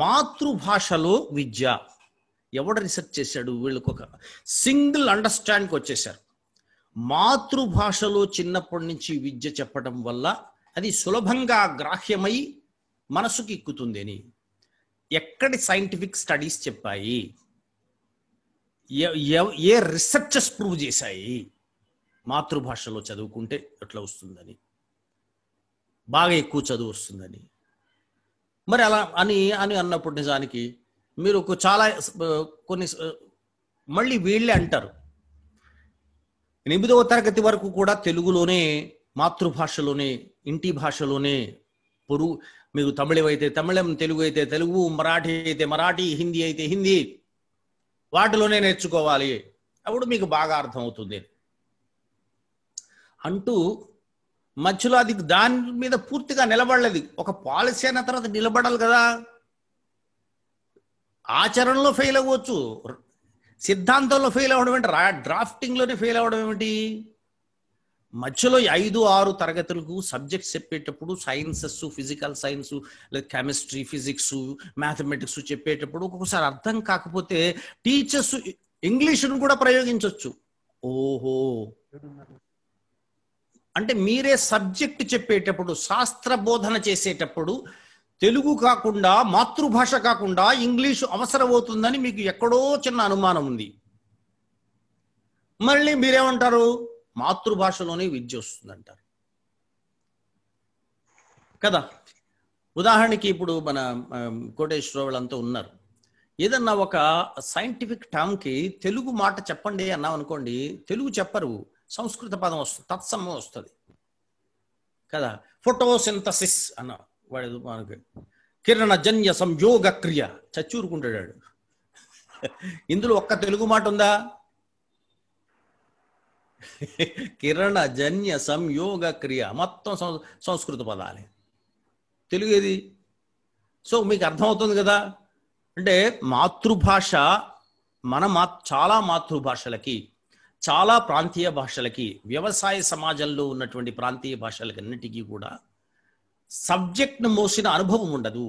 మాతృభాషలో విద్య ఎవడు రీసెర్చ్ చేశాడు వీళ్ళకి ఒక సింగిల్ అండర్స్టాండ్కి వచ్చేశారు మాతృభాషలో చిన్నప్పటి నుంచి విద్య చెప్పడం వల్ల అది సులభంగా గ్రాహ్యమై మనసుకి ఎక్కుతుందని ఎక్కడి సైంటిఫిక్ స్టడీస్ చెప్పాయి ఏ రీసెర్చెస్ ప్రూవ్ చేశాయి మాతృభాషలో చదువుకుంటే ఎట్లా వస్తుందని బాగా ఎక్కువ చదువు వస్తుందని మరి అలా అని అని అన్నప్పుడు నిజానికి మీరు చాలా కొన్ని మళ్ళీ వీళ్ళే అంటారు ఎనిమిదవ తరగతి వరకు కూడా తెలుగులోనే మాతృభాషలోనే ఇంటి భాషలోనే పొరుగు మీరు అయితే తమిళం తెలుగు అయితే తెలుగు మరాఠీ అయితే మరాఠీ హిందీ అయితే హిందీ వాటిలోనే నేర్చుకోవాలి అప్పుడు మీకు బాగా అర్థమవుతుంది అంటూ మధ్యలో అది దాని మీద పూర్తిగా నిలబడలేదు ఒక పాలసీ అయిన తర్వాత నిలబడాలి కదా ఆచరణలో ఫెయిల్ అవ్వచ్చు సిద్ధాంతంలో ఫెయిల్ అవ్వడం ఏంటి రా డ్రాఫ్టింగ్లోనే ఫెయిల్ అవ్వడం ఏమిటి మధ్యలో ఐదు ఆరు తరగతులకు సబ్జెక్ట్స్ చెప్పేటప్పుడు సైన్సెస్ ఫిజికల్ సైన్స్ లేదా కెమిస్ట్రీ ఫిజిక్స్ మ్యాథమెటిక్స్ చెప్పేటప్పుడు ఒక్కొక్కసారి అర్థం కాకపోతే టీచర్స్ ఇంగ్లీష్ను కూడా ప్రయోగించవచ్చు ఓహో అంటే మీరే సబ్జెక్ట్ చెప్పేటప్పుడు శాస్త్ర బోధన చేసేటప్పుడు తెలుగు కాకుండా మాతృభాష కాకుండా ఇంగ్లీషు అవసరమవుతుందని మీకు ఎక్కడో చిన్న అనుమానం ఉంది మళ్ళీ మీరేమంటారు మాతృభాషలోనే విద్య వస్తుందంటారు కదా ఉదాహరణకి ఇప్పుడు మన కోటేశ్వర వాళ్ళంతా ఉన్నారు ఏదన్నా ఒక సైంటిఫిక్ టర్మ్కి తెలుగు మాట చెప్పండి అన్నాం అనుకోండి తెలుగు చెప్పరు సంస్కృత పదం వస్తుంది తత్సమం వస్తుంది కదా ఫోటోసింథసిస్ అన్న వాడు మనకి కిరణజన్య సంయోగ క్రియ చచ్చూరుకుంటాడు ఇందులో ఒక్క తెలుగు మాట ఉందా జన్య సంయోగ క్రియ మొత్తం సంస్కృత పదాలే తెలుగు ఏది సో మీకు అర్థమవుతుంది కదా అంటే మాతృభాష మన మా చాలా మాతృభాషలకి చాలా ప్రాంతీయ భాషలకి వ్యవసాయ సమాజంలో ఉన్నటువంటి ప్రాంతీయ భాషలకన్నిటికీ కూడా సబ్జెక్ట్ను మోసిన అనుభవం ఉండదు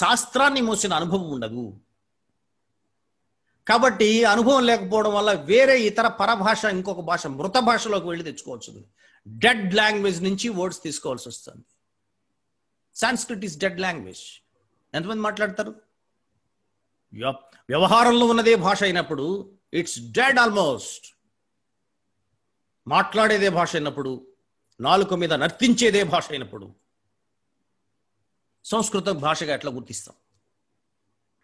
శాస్త్రాన్ని మోసిన అనుభవం ఉండదు కాబట్టి అనుభవం లేకపోవడం వల్ల వేరే ఇతర పరభాష ఇంకొక భాష మృత భాషలోకి వెళ్ళి తెచ్చుకోవచ్చు డెడ్ లాంగ్వేజ్ నుంచి వర్డ్స్ తీసుకోవాల్సి వస్తుంది సాంస్క్రిట్ ఈస్ డెడ్ లాంగ్వేజ్ ఎంతమంది మాట్లాడతారు వ్యవహారంలో ఉన్నదే భాష అయినప్పుడు ఇట్స్ డెడ్ ఆల్మోస్ట్ మాట్లాడేదే భాష అయినప్పుడు నాలుక మీద నర్తించేదే భాష అయినప్పుడు సంస్కృత భాషగా ఎట్లా గుర్తిస్తాం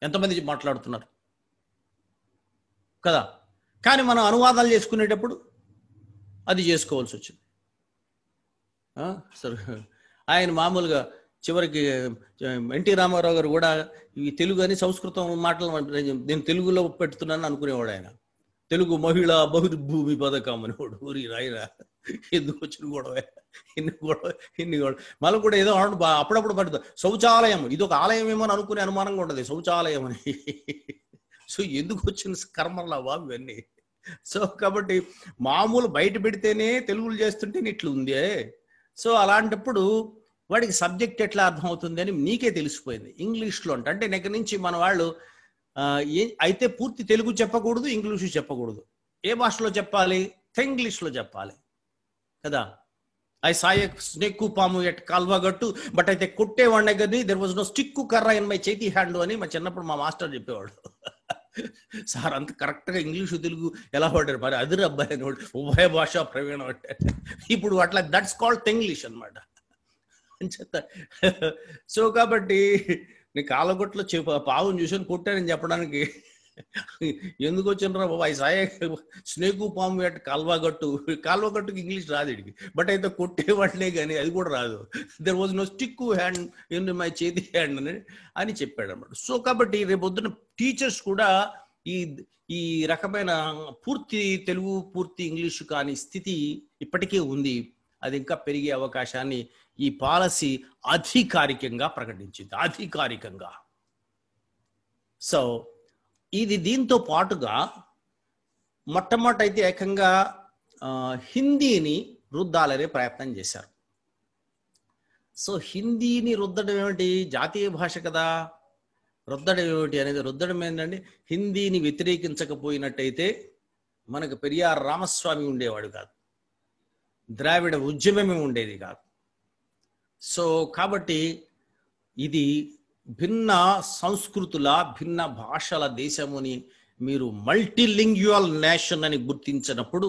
ఎంతమంది మాట్లాడుతున్నారు కదా కానీ మనం అనువాదాలు చేసుకునేటప్పుడు అది చేసుకోవాల్సి వచ్చింది సరే ఆయన మామూలుగా చివరికి ఎన్టీ రామారావు గారు కూడా ఈ తెలుగు అని సంస్కృతం మాటలు నేను తెలుగులో పెడుతున్నాను అనుకునేవాడు ఆయన తెలుగు మహిళా భూమి పథకం అని కూడా ఊరి రాయిరా ఎందుకు వచ్చిన గొడవ ఇన్ని గొడవ ఇన్ని గొడవ మళ్ళీ కూడా ఏదో అప్పుడప్పుడు పడుతుంది శౌచాలయం ఇది ఒక ఆలయం ఏమో అని అనుకునే అనుమానంగా ఉంటుంది శౌచాలయం అని సో ఎందుకు వచ్చిన కర్మల్లా బాబు ఇవన్నీ సో కాబట్టి మామూలు బయట పెడితేనే తెలుగులు చేస్తుంటే ఇట్లు ఉందే సో అలాంటప్పుడు వాడికి సబ్జెక్ట్ ఎట్లా అవుతుంది అని నీకే తెలిసిపోయింది ఇంగ్లీష్లో అంటే అంటే నెక్కడి నుంచి మన వాళ్ళు అయితే పూర్తి తెలుగు చెప్పకూడదు ఇంగ్లీషు చెప్పకూడదు ఏ భాషలో చెప్పాలి తెంగ్లీష్లో చెప్పాలి కదా ఐ సాయ స్నేక్కు పాము ఎట్ కాల్వగట్టు బట్ అయితే కొట్టేవాడి కానీ దెర్ వాజ్ నో స్టిక్కు కర్ర ఇన్ మై చేతి హ్యాండ్ అని మా చిన్నప్పుడు మా మాస్టర్ చెప్పేవాడు [laughs] సార్ అంత కరెక్ట్గా ఇంగ్లీషు తెలుగు ఎలా పడ్డారు మరి అదిరు అబ్బాయి అని ఉభయ భాష ప్రవీణం అంటే ఇప్పుడు అట్లా దట్స్ కాల్డ్ తెంగ్లీష్ అనమాట అని చెప్తా [laughs] సో కాబట్టి నీ కాళ్ళగొట్లో చెప్ప పావును చూసుకొని కొట్టానని చెప్పడానికి ఎందుకు వచ్చినరా బాబా ఈ సాయ స్నేకు పాము అట్ కాల్వాగట్టు కాల్వాగట్టుకి ఇంగ్లీష్ రాదు ఇడికి బట్ అయితే కొట్టేవాడినే కానీ అది కూడా రాదు there was no stick hand in my చేతి హ్యాండ్ అని అని చెప్పాడు అనమాట సో కాబట్టి రేపొద్దున టీచర్స్ కూడా ఈ ఈ రకమైన పూర్తి తెలుగు పూర్తి ఇంగ్లీషు కాని స్థితి ఇప్పటికే ఉంది అది ఇంకా పెరిగే అవకాశాన్ని ఈ పాలసీ అధికారికంగా ప్రకటించింది అధికారికంగా సో ఇది దీంతో పాటుగా మొట్టమొదటి అయితే ఏకంగా హిందీని రుద్దాలనే ప్రయత్నం చేశారు సో హిందీని రుద్దడం ఏమిటి జాతీయ భాష కదా రుద్దడం ఏమిటి అనేది రుద్దడం ఏంటంటే హిందీని వ్యతిరేకించకపోయినట్టయితే మనకు పెరియార్ రామస్వామి ఉండేవాడు కాదు ద్రావిడ ఉద్యమమే ఉండేది కాదు సో కాబట్టి ఇది భిన్న సంస్కృతుల భిన్న భాషల దేశముని మీరు మల్టీలింగ్యువల్ నేషన్ అని గుర్తించినప్పుడు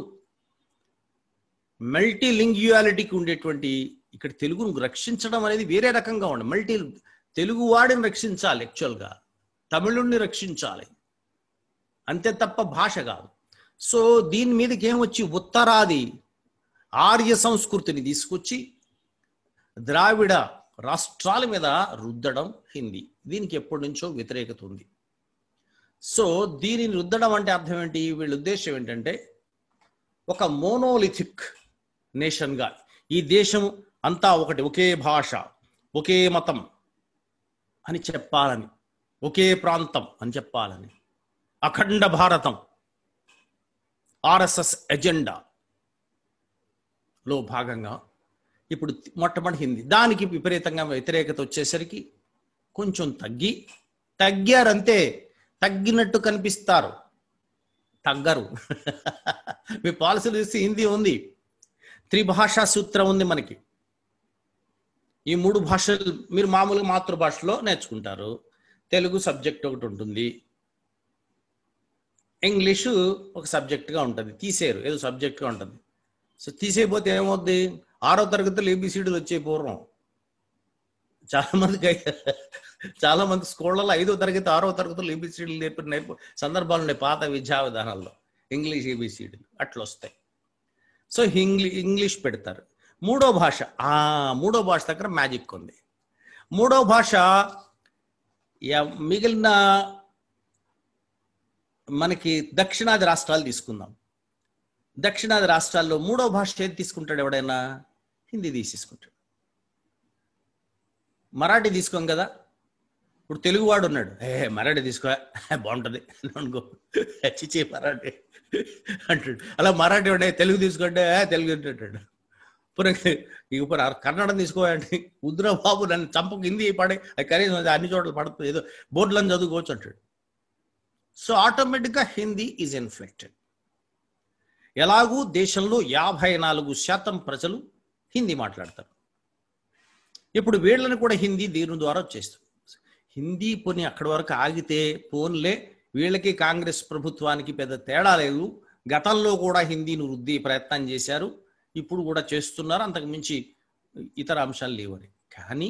మల్టీలింగ్యువాలిటీకి ఉండేటువంటి ఇక్కడ తెలుగును రక్షించడం అనేది వేరే రకంగా ఉండదు మల్టీ తెలుగు వాడిని రక్షించాలి యాక్చువల్గా తమిళుణ్ణి రక్షించాలి అంతే తప్ప భాష కాదు సో దీని మీదకి ఏమొచ్చి ఉత్తరాది ఆర్య సంస్కృతిని తీసుకొచ్చి ద్రావిడ రాష్ట్రాల మీద రుద్దడం హిందీ దీనికి ఎప్పటి నుంచో వ్యతిరేకత ఉంది సో దీనిని రుద్దడం అంటే అర్థం ఏంటి వీళ్ళ ఉద్దేశం ఏంటంటే ఒక మోనోలిథిక్ నేషన్గా ఈ దేశం అంతా ఒకటి ఒకే భాష ఒకే మతం అని చెప్పాలని ఒకే ప్రాంతం అని చెప్పాలని అఖండ భారతం ఆర్ఎస్ఎస్ ఎజెండాలో భాగంగా ఇప్పుడు మొట్టమొదటి హిందీ దానికి విపరీతంగా వ్యతిరేకత వచ్చేసరికి కొంచెం తగ్గి తగ్గారంతే తగ్గినట్టు కనిపిస్తారు తగ్గరు [laughs] మీ పాలసీలు చూసి హిందీ ఉంది త్రిభాషా సూత్రం ఉంది మనకి ఈ మూడు భాషలు మీరు మామూలుగా మాతృభాషలో నేర్చుకుంటారు తెలుగు సబ్జెక్ట్ ఒకటి ఉంటుంది ఇంగ్లీషు ఒక సబ్జెక్ట్గా ఉంటుంది తీసేయరు ఏదో సబ్జెక్ట్గా ఉంటుంది సో తీసేయబోతే ఏమవుద్ది ఆరో తరగతిలో ఏబిసిడి వచ్చే పూర్వం చాలా చాలా మంది స్కూళ్ళలో ఐదో తరగతి ఆరో తరగతులు ఏబిసిడి నేర్పి నేర్పు సందర్భాలు ఉన్నాయి పాత విద్యా విధానాల్లో ఇంగ్లీష్ ఏబిసిడి అట్లా వస్తాయి సో ఇంగ్లీ ఇంగ్లీష్ పెడతారు మూడో భాష ఆ మూడో భాష దగ్గర మ్యాజిక్ ఉంది మూడో భాష మిగిలిన మనకి దక్షిణాది రాష్ట్రాలు తీసుకుందాం దక్షిణాది రాష్ట్రాల్లో మూడో భాష ఏది తీసుకుంటాడు ఎవడైనా హిందీ తీసేసుకుంటాడు మరాఠీ తీసుకోం కదా ఇప్పుడు వాడు ఉన్నాడు ఏ మరాఠీ తీసుకో బాగుంటుంది అనుకో చిచ్చి మరాఠీ అంటాడు అలా మరాఠీ ఉండే తెలుగు తీసుకుంటే తెలుగు అంటాడు ఇప్పుడు కన్నడ తీసుకోవాలంటే ఉద్ర బాబు నన్ను చంపకు హిందీ పడే కనీసం అన్ని చోట్ల పడుతుంది ఏదో బోర్డులను చదువుకోవచ్చు అంటాడు సో ఆటోమేటిక్గా హిందీ ఈజ్ ఇన్ఫ్లెక్టెడ్ ఎలాగూ దేశంలో యాభై నాలుగు శాతం ప్రజలు హిందీ మాట్లాడతారు ఇప్పుడు వీళ్ళని కూడా హిందీ దీని ద్వారా వచ్చేస్తారు హిందీ పని అక్కడి వరకు ఆగితే పోన్లే వీళ్ళకి కాంగ్రెస్ ప్రభుత్వానికి పెద్ద తేడా లేదు గతంలో కూడా హిందీని వృద్ధి ప్రయత్నం చేశారు ఇప్పుడు కూడా చేస్తున్నారు అంతకుమించి ఇతర అంశాలు లేవని కానీ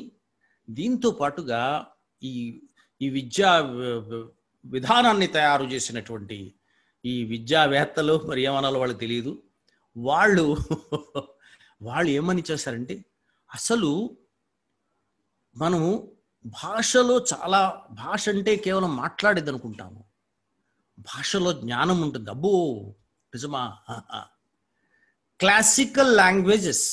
దీంతో పాటుగా ఈ ఈ విద్యా విధానాన్ని తయారు చేసినటువంటి ఈ విద్యావేత్తలు మరి ఏమన్నా వాళ్ళు తెలియదు వాళ్ళు వాళ్ళు ఏమని చేశారంటే అసలు మనము భాషలో చాలా భాష అంటే కేవలం మాట్లాడేది అనుకుంటాము భాషలో జ్ఞానం ఉంటుంది అబ్బో నిజమా classical languages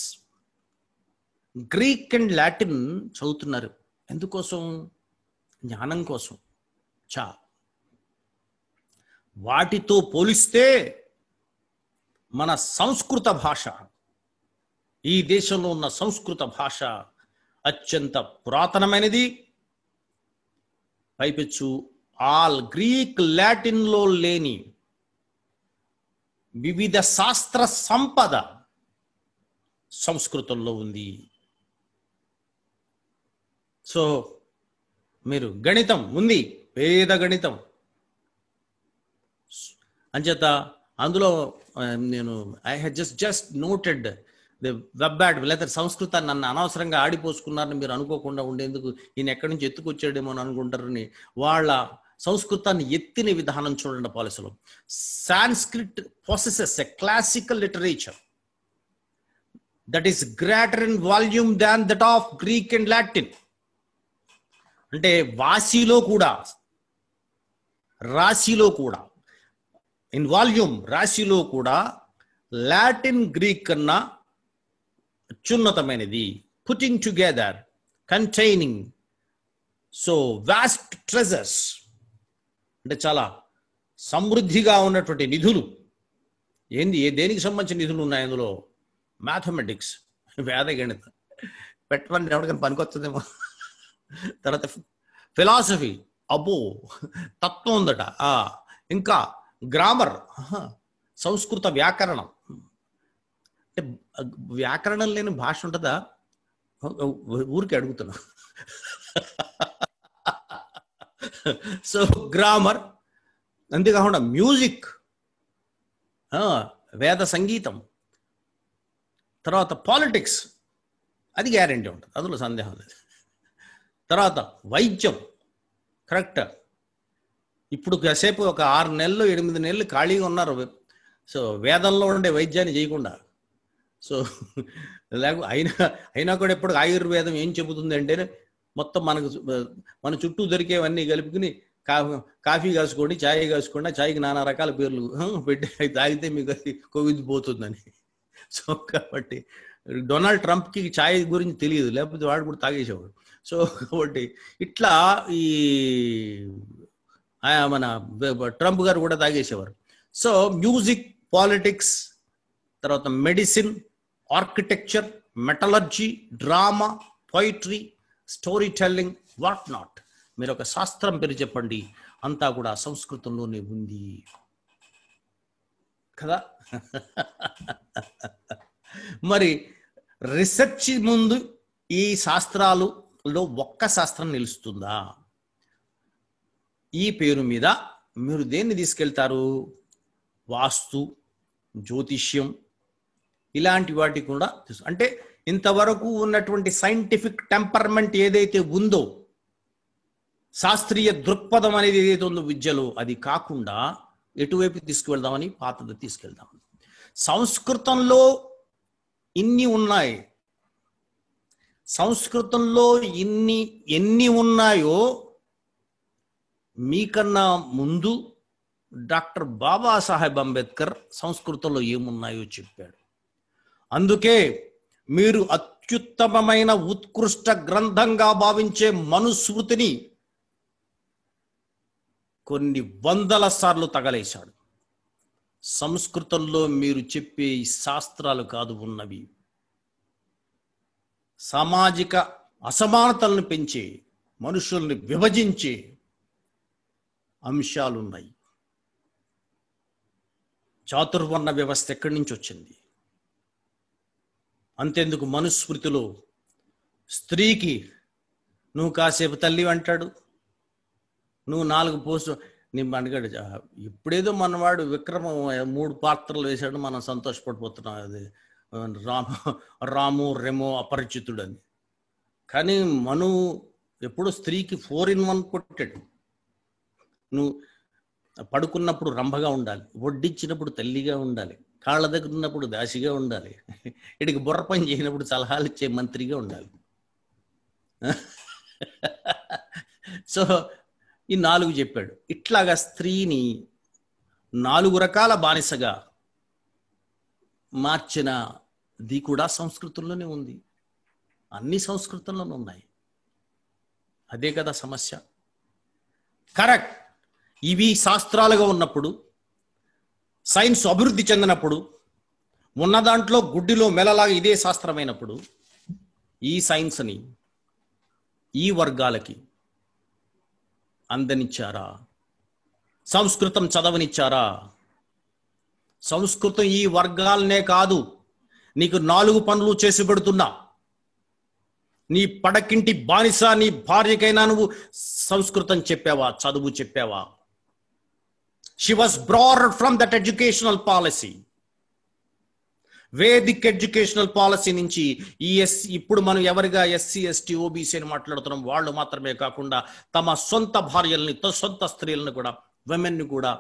Greek and Latin చదువుతున్నారు ఎందుకోసం జ్ఞానం కోసం చా వాటితో పోలిస్తే మన సంస్కృత భాష ఈ దేశంలో ఉన్న సంస్కృత భాష అత్యంత పురాతనమైనది పైపెచ్చు ఆల్ గ్రీక్ లాటిన్లో లేని వివిధ శాస్త్ర సంపద సంస్కృతంలో ఉంది సో మీరు గణితం ఉంది వేద గణితం అంచేత అందులో నేను I had just just noted web add లేదా సంస్కృతాన్ని నన్ను అనవసరంగా ఆడిపోసుకున్నారని మీరు అనుకోకుండా ఉండేందుకు ఈయన ఎక్కడి నుంచి ఎత్తుకొచ్చాడేమో అని అనుకుంటారని వాళ్ళ సంస్కృతాన్ని ఎత్తిన విధానం చూడండి పాలసీలో Sanskrit possesses a classical literature that is greater in volume than that of Greek and Latin అంటే వాసిలో కూడా రాశిలో కూడా ఇన్ వాల్యూమ్ రాశిలో కూడా లాటిన్ గ్రీక్ కన్నా అత్యున్నతమైనది putting together containing so vast treasures అంటే చాలా సమృద్ధిగా ఉన్నటువంటి నిధులు ఏంది ఏ దేనికి సంబంధించిన నిధులు ఉన్నాయి అందులో మ్యాథమెటిక్స్ వేద గణితం పెట్టమని ఎవరికైనా పనికొస్తుందేమో తర్వాత ఫిలాసఫీ అబ్బో తత్వం ఉందట ఇంకా గ్రామర్ సంస్కృత వ్యాకరణం అంటే వ్యాకరణం లేని భాష ఉంటుందా ఊరికి అడుగుతున్నా సో గ్రామర్ అంతేకాకుండా మ్యూజిక్ వేద సంగీతం తర్వాత పాలిటిక్స్ అది గ్యారంటీ ఉంటుంది అందులో సందేహం లేదు తర్వాత వైద్యం కరెక్ట్ ఇప్పుడు కాసేపు ఒక ఆరు నెలలు ఎనిమిది నెలలు ఖాళీగా ఉన్నారు సో వేదంలో ఉండే వైద్యాన్ని చేయకుండా సో లేక అయినా అయినా కూడా ఎప్పుడు ఆయుర్వేదం ఏం చెబుతుంది అంటే మొత్తం మనకు మన చుట్టూ దొరికేవన్నీ కలుపుకుని కాఫీ కాఫీ కాసుకోండి ఛాయ్ కాసుకోండి ఛాయ్కి నానా రకాల పేర్లు పెట్టి తాగితే మీకు అది కోవిద్ పోతుందని సో కాబట్టి డొనాల్డ్ ట్రంప్కి ఛాయ్ గురించి తెలియదు లేకపోతే వాడు కూడా తాగేసేవాడు సో కాబట్టి ఇట్లా ఈ మన ట్రంప్ గారు కూడా తాగేసేవారు సో మ్యూజిక్ పాలిటిక్స్ తర్వాత medicine architecture metallurgy drama poetry story telling what not మీరు ఒక శాస్త్రం పేరు చెప్పండి అంతా కూడా సంస్కృతంలోనే ఉంది కదా [laughs] మరి రీసెర్చ్ ముందు ఈ శాస్త్రాలులో ఒక్క శాస్త్రం నిలుస్తుందా ఈ పేరు మీద మీరు దేన్ని తీసుకెళ్తారు వాస్తు జ్యోతిష్యం ఇలాంటి వాటి కూడా అంటే ఇంతవరకు ఉన్నటువంటి సైంటిఫిక్ టెంపర్మెంట్ ఏదైతే ఉందో శాస్త్రీయ దృక్పథం అనేది ఏదైతే ఉందో విద్యలో అది కాకుండా ఎటువైపు తీసుకువెళ్దామని పాతది తీసుకెళ్దాం సంస్కృతంలో ఇన్ని ఉన్నాయి సంస్కృతంలో ఇన్ని ఎన్ని ఉన్నాయో మీకన్నా ముందు డాక్టర్ బాబాసాహెబ్ అంబేద్కర్ సంస్కృతంలో ఏమున్నాయో చెప్పాడు అందుకే మీరు అత్యుత్తమమైన ఉత్కృష్ట గ్రంథంగా భావించే మనుస్మృతిని కొన్ని వందల సార్లు తగలేశాడు సంస్కృతంలో మీరు చెప్పే శాస్త్రాలు కాదు ఉన్నవి సామాజిక అసమానతలను పెంచే మనుషుల్ని విభజించే అంశాలున్నాయి చాతుర్వర్ణ వ్యవస్థ ఎక్కడి నుంచి వచ్చింది అంతెందుకు మనుస్మృతిలో స్త్రీకి నువ్వు కాసేపు తల్లి అంటాడు నువ్వు నాలుగు పోస్టు నీ అడిగాడు ఇప్పుడేదో మనవాడు విక్రమం మూడు పాత్రలు వేశాడు మనం సంతోషపడిపోతున్నాం అది రాము రాము రెమో అని కానీ మను ఎప్పుడు స్త్రీకి ఫోర్ ఇన్ వన్ కొట్టాడు నువ్వు పడుకున్నప్పుడు రంభగా ఉండాలి వడ్డించినప్పుడు తల్లిగా ఉండాలి కాళ్ళ దగ్గర ఉన్నప్పుడు దాసిగా ఉండాలి ఇటుకి బుర్ర పని చేయనప్పుడు సలహాలు ఇచ్చే మంత్రిగా ఉండాలి సో ఈ నాలుగు చెప్పాడు ఇట్లాగా స్త్రీని నాలుగు రకాల బానిసగా మార్చిన ది కూడా సంస్కృతంలోనే ఉంది అన్ని సంస్కృతంలోనే ఉన్నాయి అదే కదా సమస్య కరెక్ట్ ఇవి శాస్త్రాలుగా ఉన్నప్పుడు సైన్స్ అభివృద్ధి చెందినప్పుడు ఉన్న దాంట్లో గుడ్డిలో మెలలాగా ఇదే శాస్త్రమైనప్పుడు ఈ సైన్స్ని ఈ వర్గాలకి అందనిచ్చారా సంస్కృతం చదవనిచ్చారా సంస్కృతం ఈ వర్గాలనే కాదు నీకు నాలుగు పనులు చేసి పెడుతున్నా నీ పడకింటి బానిస నీ భార్యకైనా నువ్వు సంస్కృతం చెప్పావా చదువు చెప్పావా she was brought from that educational policy Vedic educational policy నుంచి ఈ ఎస్ ఇప్పుడు మనం ఎవరిగా ఎస్సీ ఎస్టీ ఓబీసీ అని మాట్లాడుతున్నాం వాళ్ళు మాత్రమే కాకుండా తమ సొంత భార్యల్ని సొంత స్త్రీలను కూడా విమెన్ని కూడా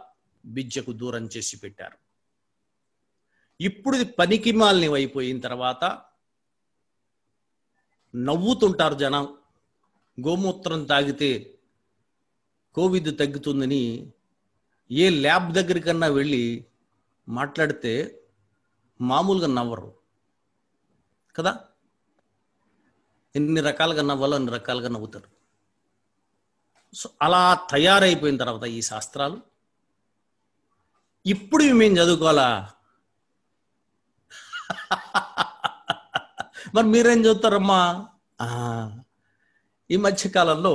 విద్యకు దూరం చేసి పెట్టారు ఇప్పుడు పనికి మాలిని అయిపోయిన తర్వాత నవ్వుతుంటారు జనం గోమూత్రం తాగితే కోవిడ్ తగ్గుతుందని ఏ ల్యాబ్ దగ్గరికన్నా వెళ్ళి మాట్లాడితే మామూలుగా నవ్వరు కదా ఎన్ని రకాలుగా నవ్వాలో అన్ని రకాలుగా నవ్వుతారు సో అలా తయారైపోయిన తర్వాత ఈ శాస్త్రాలు ఇప్పుడు మేము చదువుకోవాలా [laughs] మరి మీరేం చదువుతారమ్మా ఈ మధ్యకాలంలో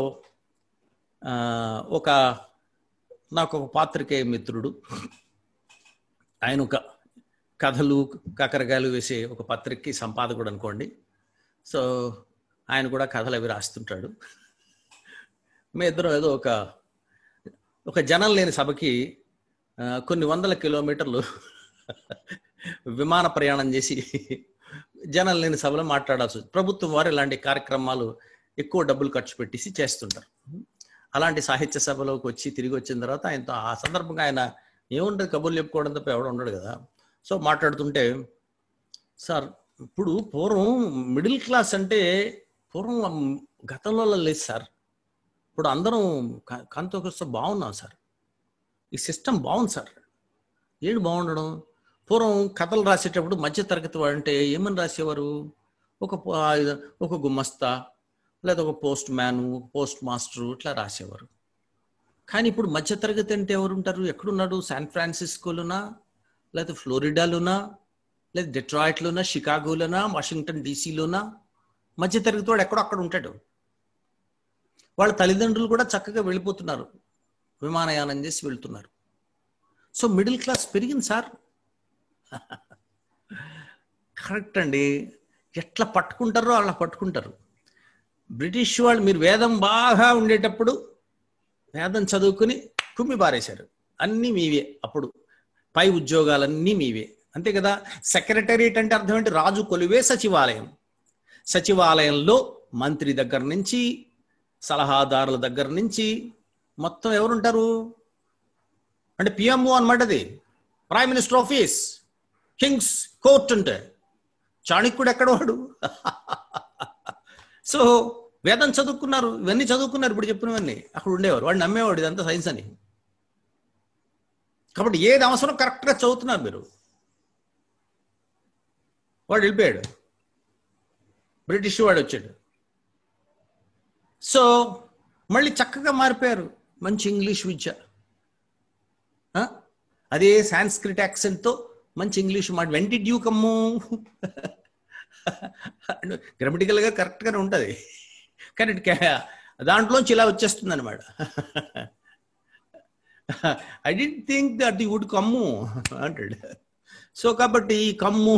ఒక నాకు ఒక పాత్రికేయ మిత్రుడు ఆయన ఒక కథలు కకరకాయలు వేసే ఒక పత్రికకి సంపాదకుడు అనుకోండి సో ఆయన కూడా కథలు అవి రాస్తుంటాడు మీ ఇద్దరం ఏదో ఒక ఒక జనం లేని సభకి కొన్ని వందల కిలోమీటర్లు విమాన ప్రయాణం చేసి జనం లేని సభలో మాట్లాడాల్సి ప్రభుత్వం వారు ఇలాంటి కార్యక్రమాలు ఎక్కువ డబ్బులు ఖర్చు పెట్టేసి చేస్తుంటారు అలాంటి సాహిత్య సభలోకి వచ్చి తిరిగి వచ్చిన తర్వాత ఆయనతో ఆ సందర్భంగా ఆయన ఏముంటుంది కబుర్లు చెప్పుకోవడం తప్ప ఎవడు ఉండడు కదా సో మాట్లాడుతుంటే సార్ ఇప్పుడు పూర్వం మిడిల్ క్లాస్ అంటే పూర్వం గతంలో లేదు సార్ ఇప్పుడు అందరం కాంతోకొస్తే బాగున్నాం సార్ ఈ సిస్టమ్ బాగుంది సార్ ఏడు బాగుండడం పూర్వం కథలు రాసేటప్పుడు మధ్య తరగతి వాడు అంటే ఏమని రాసేవారు ఒక ఒక గుమ్మస్తా లేదా ఒక పోస్ట్ మ్యాను పోస్ట్ మాస్టరు ఇట్లా రాసేవారు కానీ ఇప్పుడు మధ్యతరగతి అంటే ఎవరుంటారు ఎక్కడున్నాడు శాన్ ఫ్రాన్సిస్కోలోనా లేదా ఫ్లోరిడాలోనా లేదా డెట్రాయిట్లోనా షికాగోలోనా వాషింగ్టన్ డీసీలోనా మధ్యతరగతి వాడు ఎక్కడో అక్కడ ఉంటాడు వాళ్ళ తల్లిదండ్రులు కూడా చక్కగా వెళ్ళిపోతున్నారు విమానయానం చేసి వెళ్తున్నారు సో మిడిల్ క్లాస్ పెరిగింది సార్ [laughs] కరెక్ట్ అండి ఎట్లా పట్టుకుంటారో అలా పట్టుకుంటారు బ్రిటిష్ వాళ్ళు మీరు వేదం బాగా ఉండేటప్పుడు వేదం చదువుకుని కుమ్మి పారేశారు అన్నీ మీవే అప్పుడు పై ఉద్యోగాలన్నీ మీవే అంతే కదా సెక్రటరియట్ అంటే అర్థం ఏంటి రాజు కొలువే సచివాలయం సచివాలయంలో మంత్రి దగ్గర నుంచి సలహాదారుల దగ్గర నుంచి మొత్తం ఎవరుంటారు అంటే పిఎంఓ అనమాట అది prime minister office king's court అంటే చాణిక్యుడు ఎక్కడ వాడు [laughs] సో వేదం చదువుకున్నారు ఇవన్నీ చదువుకున్నారు ఇప్పుడు చెప్పినవన్నీ అక్కడ ఉండేవారు వాడు నమ్మేవాడు ఇదంతా సైన్స్ అని కాబట్టి ఏది అవసరం కరెక్ట్గా చదువుతున్నారు మీరు వాడు వెళ్ళిపోయాడు బ్రిటిష్ వాడు వచ్చాడు సో మళ్ళీ చక్కగా మారిపోయారు మంచి ఇంగ్లీష్ విద్య అదే సాంస్క్రిట్ యాక్సెంట్తో మంచి ఇంగ్లీష్ మాట వెంటి డ్యూ కమ్ము [laughs] గ్రామటికల్గా కరెక్ట్గానే ఉంటుంది కానీ దాంట్లోంచి ఇలా వచ్చేస్తుంది అనమాట I'd think that they would come అంటాడు సో కాబట్టి ఈ కమ్ము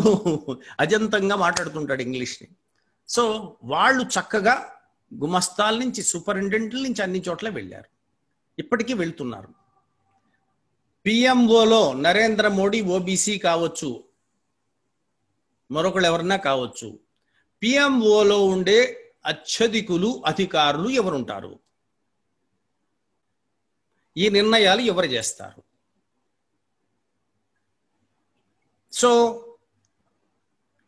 అజంతంగా మాట్లాడుతుంటాడు ఇంగ్లీష్ని సో వాళ్ళు చక్కగా గుమస్తాల నుంచి సూపరింటెండెంట్ నుంచి అన్ని చోట్ల వెళ్ళారు ఇప్పటికీ వెళ్తున్నారు పిఎంఓలో నరేంద్ర మోడీ ఓబీసీ కావచ్చు మరొకళ్ళు ఎవరన్నా కావచ్చు పిఎంఓలో ఉండే అత్యధికులు అధికారులు ఎవరుంటారు ఈ నిర్ణయాలు ఎవరు చేస్తారు సో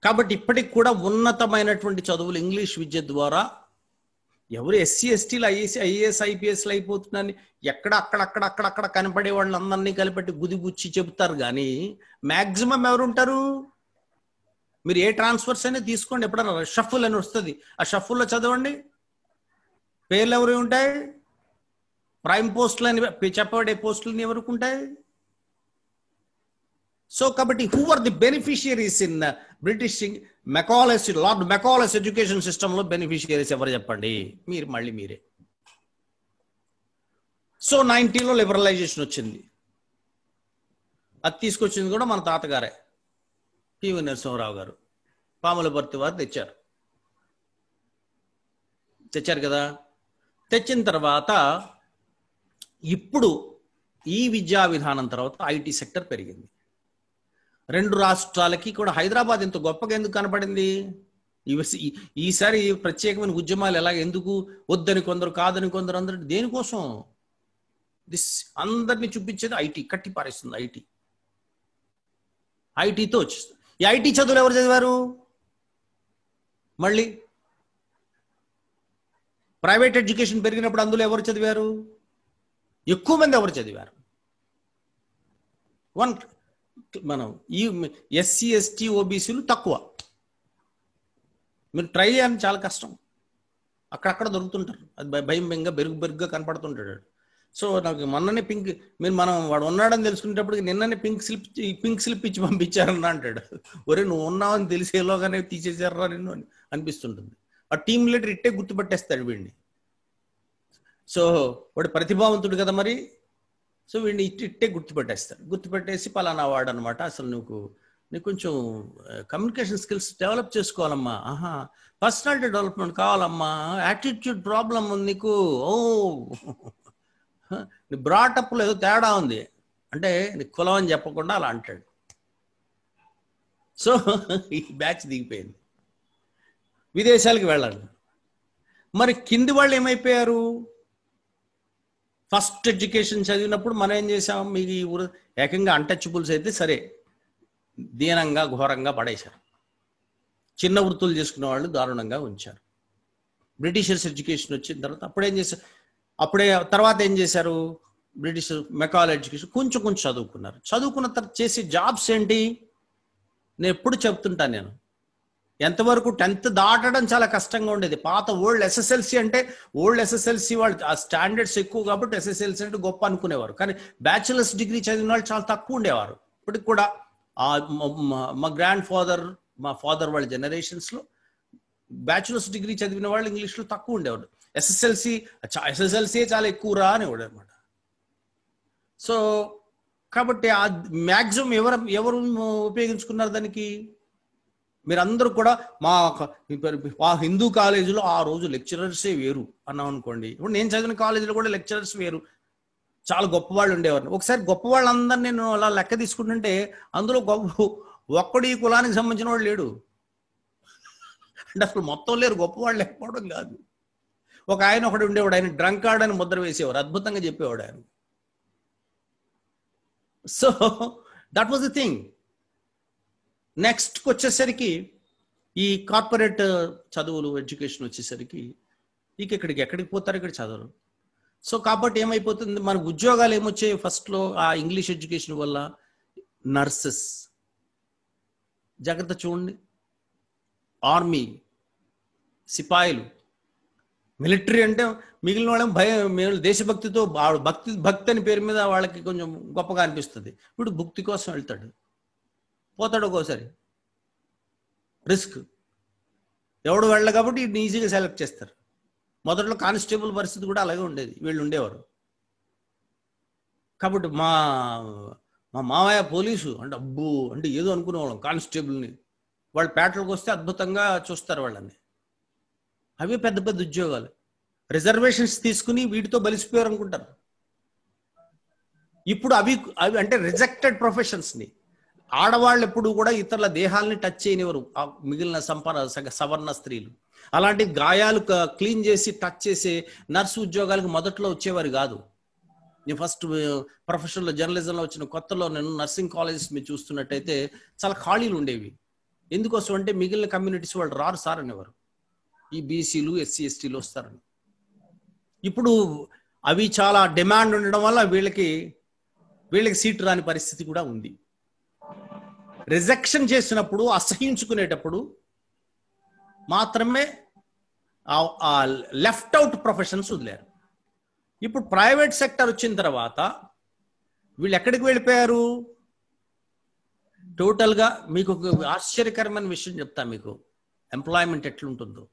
కాబట్టి ఇప్పటికి కూడా ఉన్నతమైనటువంటి చదువులు ఇంగ్లీష్ విద్య ద్వారా ఎవరు ఎస్సీ ఎస్టీలు ఐఏసీ ఐఏఎస్ ఐపీఎస్లు అయిపోతున్నాయని ఎక్కడ అక్కడ అక్కడ అక్కడక్కడ కనపడే వాళ్ళందరినీ కలిపెట్టి గుదిగుచ్చి చెబుతారు కానీ మ్యాక్సిమం ఎవరుంటారు మీరు ఏ ట్రాన్స్ఫర్స్ అయినా తీసుకోండి ఎప్పుడన్నా షఫుల్ అని వస్తుంది ఆ షఫుల్లో చదవండి పేర్లు ఎవరు ఉంటాయి ప్రైమ్ పోస్టులు అని చెప్పబడే పోస్టులని ఎవరికి ఉంటాయి సో కాబట్టి who are the beneficiaries in British Macaulay's Lord Macaulay's education లో బెనిఫిషియరీస్ ఎవరు చెప్పండి మీరు మళ్ళీ మీరే సో నైన్టీలో లిబరలైజేషన్ వచ్చింది అది తీసుకొచ్చింది కూడా మన తాతగారే పివి నరసింహరావు గారు పాముల భర్తి వారు తెచ్చారు తెచ్చారు కదా తెచ్చిన తర్వాత ఇప్పుడు ఈ విద్యా విధానం తర్వాత ఐటీ సెక్టర్ పెరిగింది రెండు రాష్ట్రాలకి కూడా హైదరాబాద్ ఎంత గొప్పగా ఎందుకు కనపడింది ఈసారి ప్రత్యేకమైన ఉద్యమాలు ఎలా ఎందుకు వద్దని కొందరు కాదని కొందరు అందరు దేనికోసం దిస్ అందరిని చూపించేది ఐటీ కట్టి పారేస్తుంది ఐటీ ఐటీతో వచ్చేస్తుంది ఈ ఐటీ చదువులు ఎవరు చదివారు మళ్ళీ ప్రైవేట్ ఎడ్యుకేషన్ పెరిగినప్పుడు అందులో ఎవరు చదివారు ఎక్కువ మంది ఎవరు చదివారు వన్ మనం ఈ ఎస్సీ ఎస్టీ ఓబీసీలు తక్కువ మీరు ట్రై చేయాలని చాలా కష్టం అక్కడక్కడ దొరుకుతుంటారు అది భయం భయంగా బెరుగు బెరుగ్గా కనపడుతుంటాడు సో నాకు మొన్ననే పింక్ మీరు మనం వాడు ఉన్నాడని తెలుసుకునేటప్పటికి నిన్ననే పింక్ స్లిప్ పింక్ స్లిప్ ఇచ్చి పంపించారన్న అంటాడు ఒరే నువ్వు ఉన్నావు అని తెలిసేలోగానే తీసేసారా నిన్ను అని అనిపిస్తుంటుంది ఆ టీమ్ లీడర్ ఇట్టే గుర్తుపట్టేస్తాడు వీడిని సో వాడు ప్రతిభావంతుడు కదా మరి సో వీడిని ఇట్టి ఇట్టే గుర్తుపెట్టేస్తాడు గుర్తుపెట్టేసి పలానా వాడు అనమాట అసలు నువ్వు నీకు కొంచెం కమ్యూనికేషన్ స్కిల్స్ డెవలప్ చేసుకోవాలమ్మా ఆహా పర్సనాలిటీ డెవలప్మెంట్ కావాలమ్మా యాటిట్యూడ్ ప్రాబ్లం ఉంది నీకు ఓ నీ బ్రాటప్లో ఏదో తేడా ఉంది అంటే నీ కులం అని చెప్పకుండా అలా అంటాడు సో ఈ బ్యాచ్ దిగిపోయింది విదేశాలకు వెళ్ళాలి మరి కింది వాళ్ళు ఏమైపోయారు ఫస్ట్ ఎడ్యుకేషన్ చదివినప్పుడు మనం ఏం చేసాం మీకు ఈ ఊరు ఏకంగా అన్టచబుల్స్ అయితే సరే దీనంగా ఘోరంగా పడేశారు చిన్న వృత్తులు చేసుకునే వాళ్ళు దారుణంగా ఉంచారు బ్రిటిషర్స్ ఎడ్యుకేషన్ వచ్చిన తర్వాత అప్పుడు ఏం చేశారు అప్పుడే తర్వాత ఏం చేశారు బ్రిటిష్ మెకాల్ ఎడ్యుకేషన్ కొంచెం కొంచెం చదువుకున్నారు చదువుకున్న తర్వాత చేసే జాబ్స్ ఏంటి నేను ఎప్పుడు చెప్తుంటాను నేను ఎంతవరకు టెన్త్ దాటడం చాలా కష్టంగా ఉండేది పాత ఓల్డ్ ఎస్ఎస్ఎల్సి అంటే ఓల్డ్ ఎస్ఎస్ఎల్సి వాళ్ళు ఆ స్టాండర్డ్స్ ఎక్కువ కాబట్టి ఎస్ఎస్ఎల్సి అంటే గొప్ప అనుకునేవారు కానీ బ్యాచిలర్స్ డిగ్రీ చదివిన వాళ్ళు చాలా తక్కువ ఉండేవారు ఇప్పటికి కూడా మా గ్రాండ్ ఫాదర్ మా ఫాదర్ వాళ్ళ జనరేషన్స్లో బ్యాచులర్స్ డిగ్రీ చదివిన వాళ్ళు ఇంగ్లీష్లో తక్కువ ఉండేవారు ఎస్ఎస్ఎల్సి ఎస్ఎస్ఎల్సీ చాలా ఎక్కువ రా అని అనమాట సో కాబట్టి ఆ మ్యాక్సిమం ఎవరు ఎవరు ఉపయోగించుకున్నారు దానికి మీరందరూ కూడా మా మా హిందూ కాలేజీలో ఆ రోజు లెక్చరర్సే వేరు అన్నాం అనుకోండి ఇప్పుడు నేను చదివిన కాలేజీలో కూడా లెక్చరర్స్ వేరు చాలా గొప్పవాళ్ళు ఉండేవారు ఒకసారి గొప్ప వాళ్ళందరినీ నేను అలా లెక్క తీసుకుంటుంటే అందులో గొప్ప ఒక్కడి కులానికి సంబంధించిన వాడు లేడు అంటే అసలు మొత్తం లేరు గొప్పవాళ్ళు లేకపోవడం కాదు ఒక ఆయన ఒకడు ఉండేవాడు ఆయన డ్రంకార్డ్ అని ముద్ర వేసేవారు అద్భుతంగా చెప్పేవాడు ఆయన so that was the thing నెక్స్ట్కి వచ్చేసరికి ఈ కార్పొరేట్ uh, చదువులు ఎడ్యుకేషన్ వచ్చేసరికి ఇక ఇక్కడికి ఎక్కడికి పోతారు ఇక్కడ చదువులు సో కాబట్టి ఏమైపోతుంది మన ఉద్యోగాలు ఏమొచ్చాయి ఫస్ట్లో ఆ ఇంగ్లీష్ ఎడ్యుకేషన్ వల్ల నర్సెస్ జాగ్రత్త చూడండి ఆర్మీ సిపాయిలు మిలిటరీ అంటే మిగిలిన వాళ్ళం భయం దేశభక్తితో భక్తి భక్తి అని పేరు మీద వాళ్ళకి కొంచెం గొప్పగా అనిపిస్తుంది ఇప్పుడు భక్తి కోసం వెళ్తాడు పోతాడు ఒక్కోసారి రిస్క్ ఎవడు వెళ్ళ కాబట్టి వీటిని ఈజీగా సెలెక్ట్ చేస్తారు మొదట్లో కానిస్టేబుల్ పరిస్థితి కూడా అలాగే ఉండేది వీళ్ళు ఉండేవారు కాబట్టి మా మా మామయ్య పోలీసు అంటే అబ్బు అంటే ఏదో అనుకునేవాళ్ళం కానిస్టేబుల్ని వాళ్ళు పేటలకు వస్తే అద్భుతంగా చూస్తారు వాళ్ళని అవి పెద్ద పెద్ద ఉద్యోగాలు రిజర్వేషన్స్ తీసుకుని వీటితో బలిసిపోయారు అనుకుంటారు ఇప్పుడు అవి అవి అంటే రిజెక్టెడ్ ప్రొఫెషన్స్ని ఆడవాళ్ళు ఎప్పుడు కూడా ఇతరుల దేహాలని టచ్ చేయనివ్వరు మిగిలిన సంపన్న సవర్ణ స్త్రీలు అలాంటి గాయాలు క్లీన్ చేసి టచ్ చేసే నర్సు ఉద్యోగాలకు మొదట్లో వచ్చేవారు కాదు నేను ఫస్ట్ ప్రొఫెషన్లో జర్నలిజంలో వచ్చిన కొత్తలో నేను నర్సింగ్ కాలేజెస్ మీరు చూస్తున్నట్టయితే చాలా ఖాళీలు ఉండేవి ఎందుకోసం అంటే మిగిలిన కమ్యూనిటీస్ వాళ్ళు రారు సార్ అనేవారు ఈ బీసీలు ఎస్సీ ఎస్టీలు వస్తారని ఇప్పుడు అవి చాలా డిమాండ్ ఉండడం వల్ల వీళ్ళకి వీళ్ళకి సీట్ రాని పరిస్థితి కూడా ఉంది రిజెక్షన్ చేసినప్పుడు అసహించుకునేటప్పుడు మాత్రమే లెఫ్ట్ అవుట్ ప్రొఫెషన్స్ వదిలేరు ఇప్పుడు ప్రైవేట్ సెక్టర్ వచ్చిన తర్వాత వీళ్ళు ఎక్కడికి వెళ్ళిపోయారు టోటల్గా మీకు ఆశ్చర్యకరమైన విషయం చెప్తా మీకు ఎంప్లాయ్మెంట్ ఎట్లుంటుందో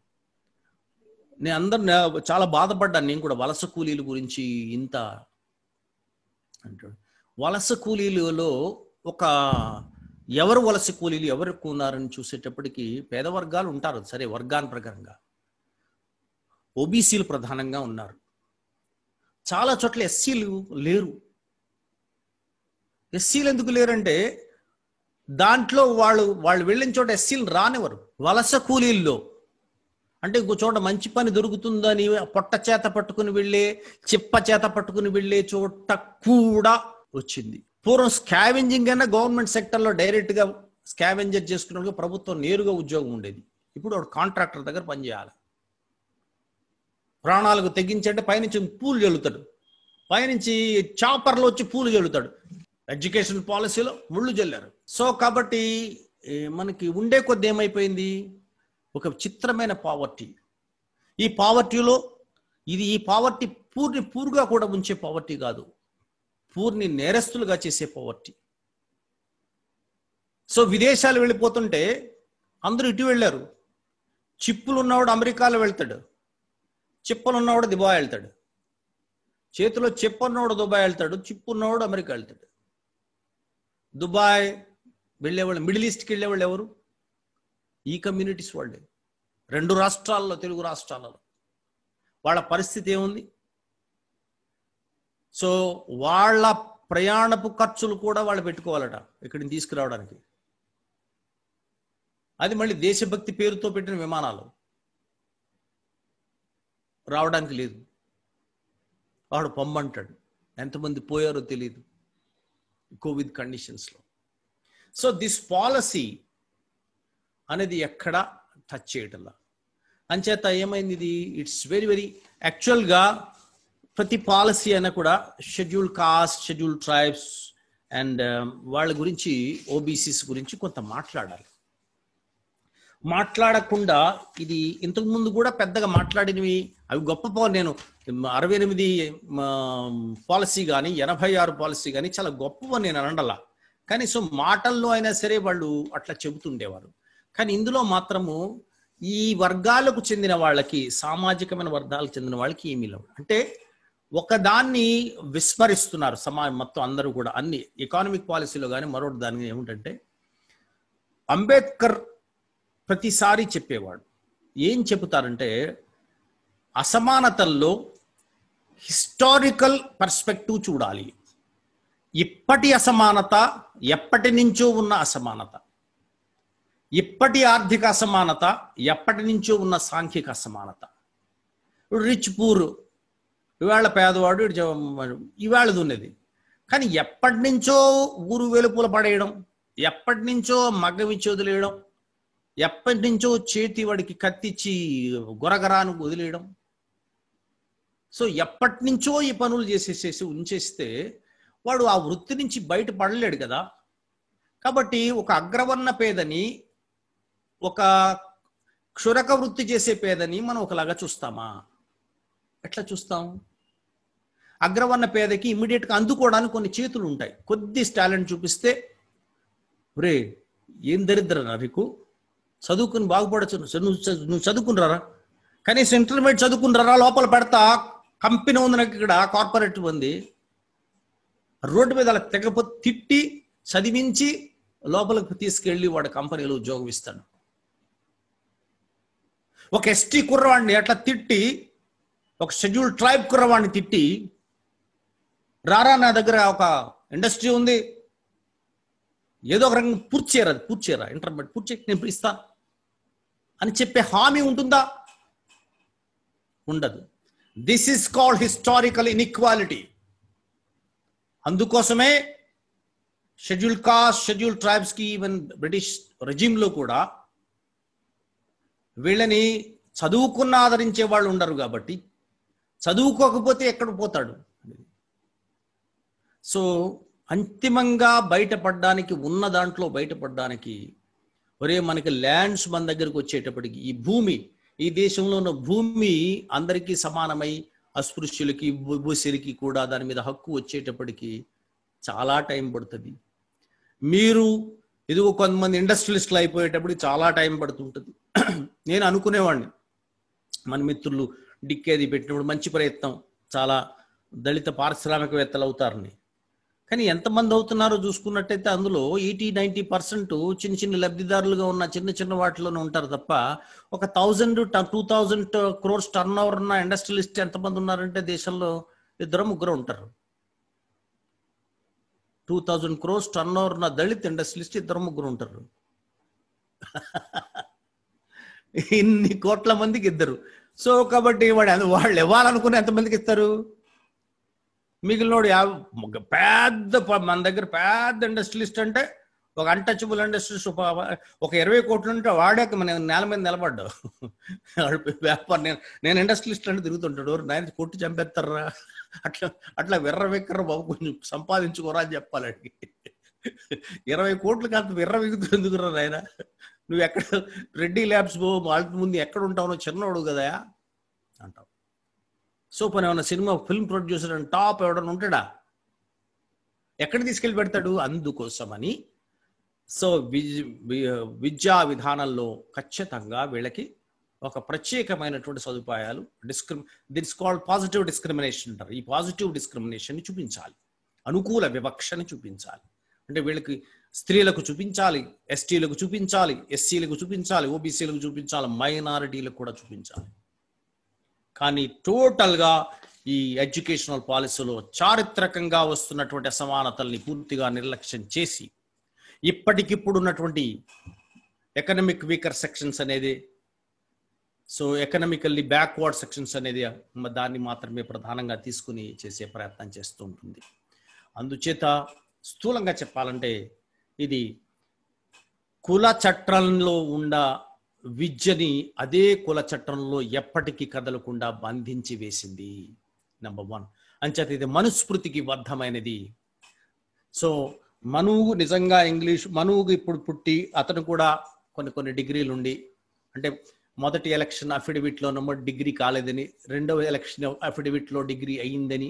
నేను అందరు చాలా బాధపడ్డాను నేను కూడా వలస కూలీల గురించి ఇంత అంటాడు వలస కూలీలలో ఒక ఎవరు వలస కూలీలు ఎవరు ఎక్కువ ఉన్నారని చూసేటప్పటికి పేద వర్గాలు ఉంటారు సరే వర్గాన్ ప్రకారంగా ఓబీసీలు ప్రధానంగా ఉన్నారు చాలా చోట్ల ఎస్సీలు లేరు ఎస్సీలు ఎందుకు లేరంటే దాంట్లో వాళ్ళు వాళ్ళు వెళ్ళిన చోట ఎస్సీలు రానివ్వరు వలస కూలీల్లో అంటే ఇంకో చోట మంచి పని దొరుకుతుందని పొట్ట చేత పట్టుకుని వెళ్ళే చిప్ప చేత పట్టుకుని వెళ్ళే చోట కూడా వచ్చింది పూర్వం స్కావెంజింగ్ అయినా గవర్నమెంట్ సెక్టర్లో డైరెక్ట్గా స్కావెంజర్ చేసుకున్నట్టుగా ప్రభుత్వం నేరుగా ఉద్యోగం ఉండేది ఇప్పుడు వాడు కాంట్రాక్టర్ దగ్గర పనిచేయాలి ప్రాణాలకు తగ్గించంటే పైనుంచి పూలు చల్లుతాడు పైనుంచి చాపర్లు వచ్చి పూలు చల్లుతాడు ఎడ్యుకేషన్ పాలసీలో ముళ్ళు చల్లారు సో కాబట్టి మనకి ఉండే కొద్ది ఏమైపోయింది ఒక చిత్రమైన పావర్టీ ఈ పావర్టీలో ఇది ఈ పావర్టీ పూర్ని పూర్గా కూడా ఉంచే పావర్టీ కాదు పూర్ని నేరస్తులుగా చేసే పావర్టీ సో విదేశాలు వెళ్ళిపోతుంటే అందరూ ఇటు వెళ్ళారు చిప్పులు ఉన్నవాడు అమెరికాలో వెళ్తాడు చిప్పలు ఉన్నవాడు దుబాయ్ వెళ్తాడు చేతిలో చెప్పు ఉన్నవాడు దుబాయ్ వెళ్తాడు చిప్పు ఉన్నవాడు అమెరికా వెళ్తాడు దుబాయ్ వెళ్ళేవాళ్ళు మిడిల్ ఈస్ట్కి వెళ్ళేవాళ్ళు ఎవరు ఈ కమ్యూనిటీస్ వాళ్ళే రెండు రాష్ట్రాల్లో తెలుగు రాష్ట్రాలలో వాళ్ళ పరిస్థితి ఏముంది సో వాళ్ళ ప్రయాణపు ఖర్చులు కూడా వాళ్ళు పెట్టుకోవాలట ఇక్కడిని తీసుకురావడానికి అది మళ్ళీ దేశభక్తి పేరుతో పెట్టిన విమానాలు రావడానికి లేదు వాడు పొమ్మంటాడు ఎంతమంది పోయారో తెలియదు కోవిడ్ కండిషన్స్లో సో దిస్ పాలసీ అనేది ఎక్కడా టచ్ చేయటంలా అంచేత ఏమైంది ఇది ఇట్స్ వెరీ వెరీ యాక్చువల్గా ప్రతి పాలసీ అయినా కూడా schedule caste schedule tribes and వాళ్ళ గురించి ఓబీసీస్ గురించి కొంత మాట్లాడాలి మాట్లాడకుండా ఇది ఇంతకుముందు కూడా పెద్దగా మాట్లాడినవి అవి గొప్ప నేను అరవై ఎనిమిది పాలసీ కానీ ఎనభై ఆరు పాలసీ కానీ చాలా గొప్పవని నేను అనడలా కానీ సో మాటల్లో అయినా సరే వాళ్ళు అట్లా చెబుతుండేవారు కానీ ఇందులో మాత్రము ఈ వర్గాలకు చెందిన వాళ్ళకి సామాజికమైన వర్గాలకు చెందిన వాళ్ళకి ఏమీ లేవు అంటే ఒకదాన్ని విస్మరిస్తున్నారు సమా మొత్తం అందరూ కూడా అన్ని ఎకానమిక్ పాలసీలో కానీ మరో దాని ఏమిటంటే అంబేద్కర్ ప్రతిసారి చెప్పేవాడు ఏం చెబుతారంటే అసమానతల్లో హిస్టారికల్ పర్స్పెక్టివ్ చూడాలి ఇప్పటి అసమానత ఎప్పటి నుంచో ఉన్న అసమానత ఇప్పటి ఆర్థిక అసమానత ఎప్పటి నుంచో ఉన్న సాంఘిక అసమానత ఇప్పుడు రిచ్ పూర్ ఇవాళ పేదవాడు ఇవాళది ఉన్నది కానీ ఎప్పటి నుంచో ఊరు వెలుపుల పడేయడం ఎప్పటి నుంచో మగ్గవిచ్చి వదిలేయడం ఎప్పటి నుంచో చేతి వాడికి కత్తిచ్చి గొరగరాను వదిలేయడం సో ఎప్పటి నుంచో ఈ పనులు చేసేసేసి ఉంచేస్తే వాడు ఆ వృత్తి నుంచి బయటపడలేడు కదా కాబట్టి ఒక అగ్రవర్ణ పేదని ఒక క్షురక వృత్తి చేసే పేదని మనం ఒకలాగా చూస్తామా ఎట్లా చూస్తాం అగ్రవర్ణ పేదకి ఇమీడియట్గా అందుకోవడానికి కొన్ని చేతులు ఉంటాయి కొద్ది టాలెంట్ చూపిస్తే రే ఏం దరిద్ర నీకు చదువుకుని బాగుపడచ్చు నువ్వు నువ్వు చదువుకున్నారా కనీసం ఇంటర్మీడియట్ చదువుకున్నారా లోపల పెడతా కంపెనీ ఉంది నాకు ఇక్కడ కార్పొరేట్ ఉంది రోడ్డు మీద అలా తెగపో తిట్టి చదివించి లోపలికి తీసుకెళ్ళి వాడు కంపెనీలో ఉద్యోగం ఇస్తాడు ఒక ఎస్టీ కుర్రవాడిని అట్లా తిట్టి ఒక షెడ్యూల్ ట్రైబ్ కుర్రవాడిని తిట్టి రారా నా దగ్గర ఒక ఇండస్ట్రీ ఉంది ఏదో ఒక రకంగా పూర్తి చేయరా అది పూర్తి చేయరా ఇంటర్మీడియట్ పూర్తి నేను ఇస్తా అని చెప్పే హామీ ఉంటుందా ఉండదు this is called historical inequality అందుకోసమే షెడ్యూల్ కాస్ట్ షెడ్యూల్ ట్రైబ్స్కి ఈవెన్ బ్రిటిష్ రెజీమ్లో కూడా వీళ్ళని చదువుకున్న ఆదరించే వాళ్ళు ఉండరు కాబట్టి చదువుకోకపోతే ఎక్కడ పోతాడు సో అంతిమంగా బయటపడడానికి ఉన్న దాంట్లో బయటపడడానికి ఒరే మనకి ల్యాండ్స్ మన దగ్గరకు వచ్చేటప్పటికి ఈ భూమి ఈ దేశంలో ఉన్న భూమి అందరికీ సమానమై అస్పృశ్యులకి భూభూసులకి కూడా దాని మీద హక్కు వచ్చేటప్పటికి చాలా టైం పడుతుంది మీరు ఇదిగో కొంతమంది ఇండస్ట్రియలిస్టులు అయిపోయేటప్పుడు చాలా టైం పడుతుంటుంది నేను అనుకునేవాడిని మన మిత్రులు డిక్కేది పెట్టినప్పుడు మంచి ప్రయత్నం చాలా దళిత పారిశ్రామికవేత్తలు అవుతారని కానీ ఎంతమంది అవుతున్నారో చూసుకున్నట్టయితే అందులో ఎయిటీ నైంటీ పర్సెంట్ చిన్న చిన్న లబ్ధిదారులుగా ఉన్న చిన్న చిన్న వాటిలోనే ఉంటారు తప్ప ఒక thousand two thousand crores turnover ఉన్న ఇండస్ట్రియలిస్ట్ ఎంతమంది ఉన్నారంటే దేశంలో ఇద్దరు ముగ్గురు ఉంటారు two thousand crores turnover ఉన్న దళిత్ ఇండస్ట్రియలిస్ట్ ఇద్దరు ముగ్గురు ఉంటారు ఇన్ని కోట్ల మందికి ఇద్దరు సో కాబట్టి వాడు వాళ్ళు ఇవ్వాలనుకుని ఎంతమందికి ఇస్తారు మిగిలినోడు పెద్ద మన దగ్గర పెద్ద ఇండస్ట్రియలిస్ట్ అంటే ఒక అన్టచబుల్ ఇండస్ట్రీస్ ఒక ఇరవై కోట్లు ఉంటే వాడాక మన నేల మీద నిలబడ్డావు వ్యాపార నేను నేను ఇండస్ట్రియలిస్ట్ అంటే తిరుగుతుంటాడు నాయన కొట్టి చంపేస్తారా అట్లా అట్లా విర్ర విక్ర బాబు కొంచెం సంపాదించుకోరా అని చెప్పాలండి ఇరవై కోట్లు కాదు విర్ర విగుతుంది ఎందుకు రాయన నువ్వు ఎక్కడ రెడ్డి ల్యాబ్స్ పో వాళ్ళ ముందు ఎక్కడ ఉంటావు చిన్నవాడు కదా అంటావు సో పని ఏమైనా సినిమా ఫిల్మ్ ప్రొడ్యూసర్ అని టాప్ ఎవడన్నా ఉంటాడా ఎక్కడ తీసుకెళ్ళి పెడతాడు అందుకోసమని సో విద్యా విధానంలో ఖచ్చితంగా వీళ్ళకి ఒక ప్రత్యేకమైనటువంటి సదుపాయాలు డిస్క్రిమి దిట్స్ కాల్డ్ పాజిటివ్ డిస్క్రిమినేషన్ అంటారు ఈ పాజిటివ్ డిస్క్రిమినేషన్ చూపించాలి అనుకూల వివక్షను చూపించాలి అంటే వీళ్ళకి స్త్రీలకు చూపించాలి ఎస్టీలకు చూపించాలి ఎస్సీలకు చూపించాలి ఓబీసీలకు చూపించాలి మైనారిటీలకు కూడా చూపించాలి కానీ టోటల్గా ఈ ఎడ్యుకేషనల్ పాలసీలో చారిత్రకంగా వస్తున్నటువంటి అసమానతల్ని పూర్తిగా నిర్లక్ష్యం చేసి ఇప్పటికిప్పుడు ఉన్నటువంటి ఎకనమిక్ వీకర్ సెక్షన్స్ అనేది సో ఎకనమికల్లీ బ్యాక్వర్డ్ సెక్షన్స్ అనేది దాన్ని మాత్రమే ప్రధానంగా తీసుకుని చేసే ప్రయత్నం చేస్తూ ఉంటుంది అందుచేత స్థూలంగా చెప్పాలంటే ఇది కుల చట్రంలో ఉన్న విద్యని అదే కుల చట్రంలో ఎప్పటికీ కదలకుండా బంధించి వేసింది నెంబర్ వన్ అంచేత ఇది మనుస్మృతికి బద్ధమైనది సో మనువు నిజంగా ఇంగ్లీష్ మనువుకి ఇప్పుడు పుట్టి అతను కూడా కొన్ని కొన్ని డిగ్రీలు ఉండి అంటే మొదటి ఎలక్షన్ అఫిడవిట్లో నమ్మ డిగ్రీ కాలేదని రెండవ ఎలక్షన్ అఫిడవిట్లో డిగ్రీ అయ్యిందని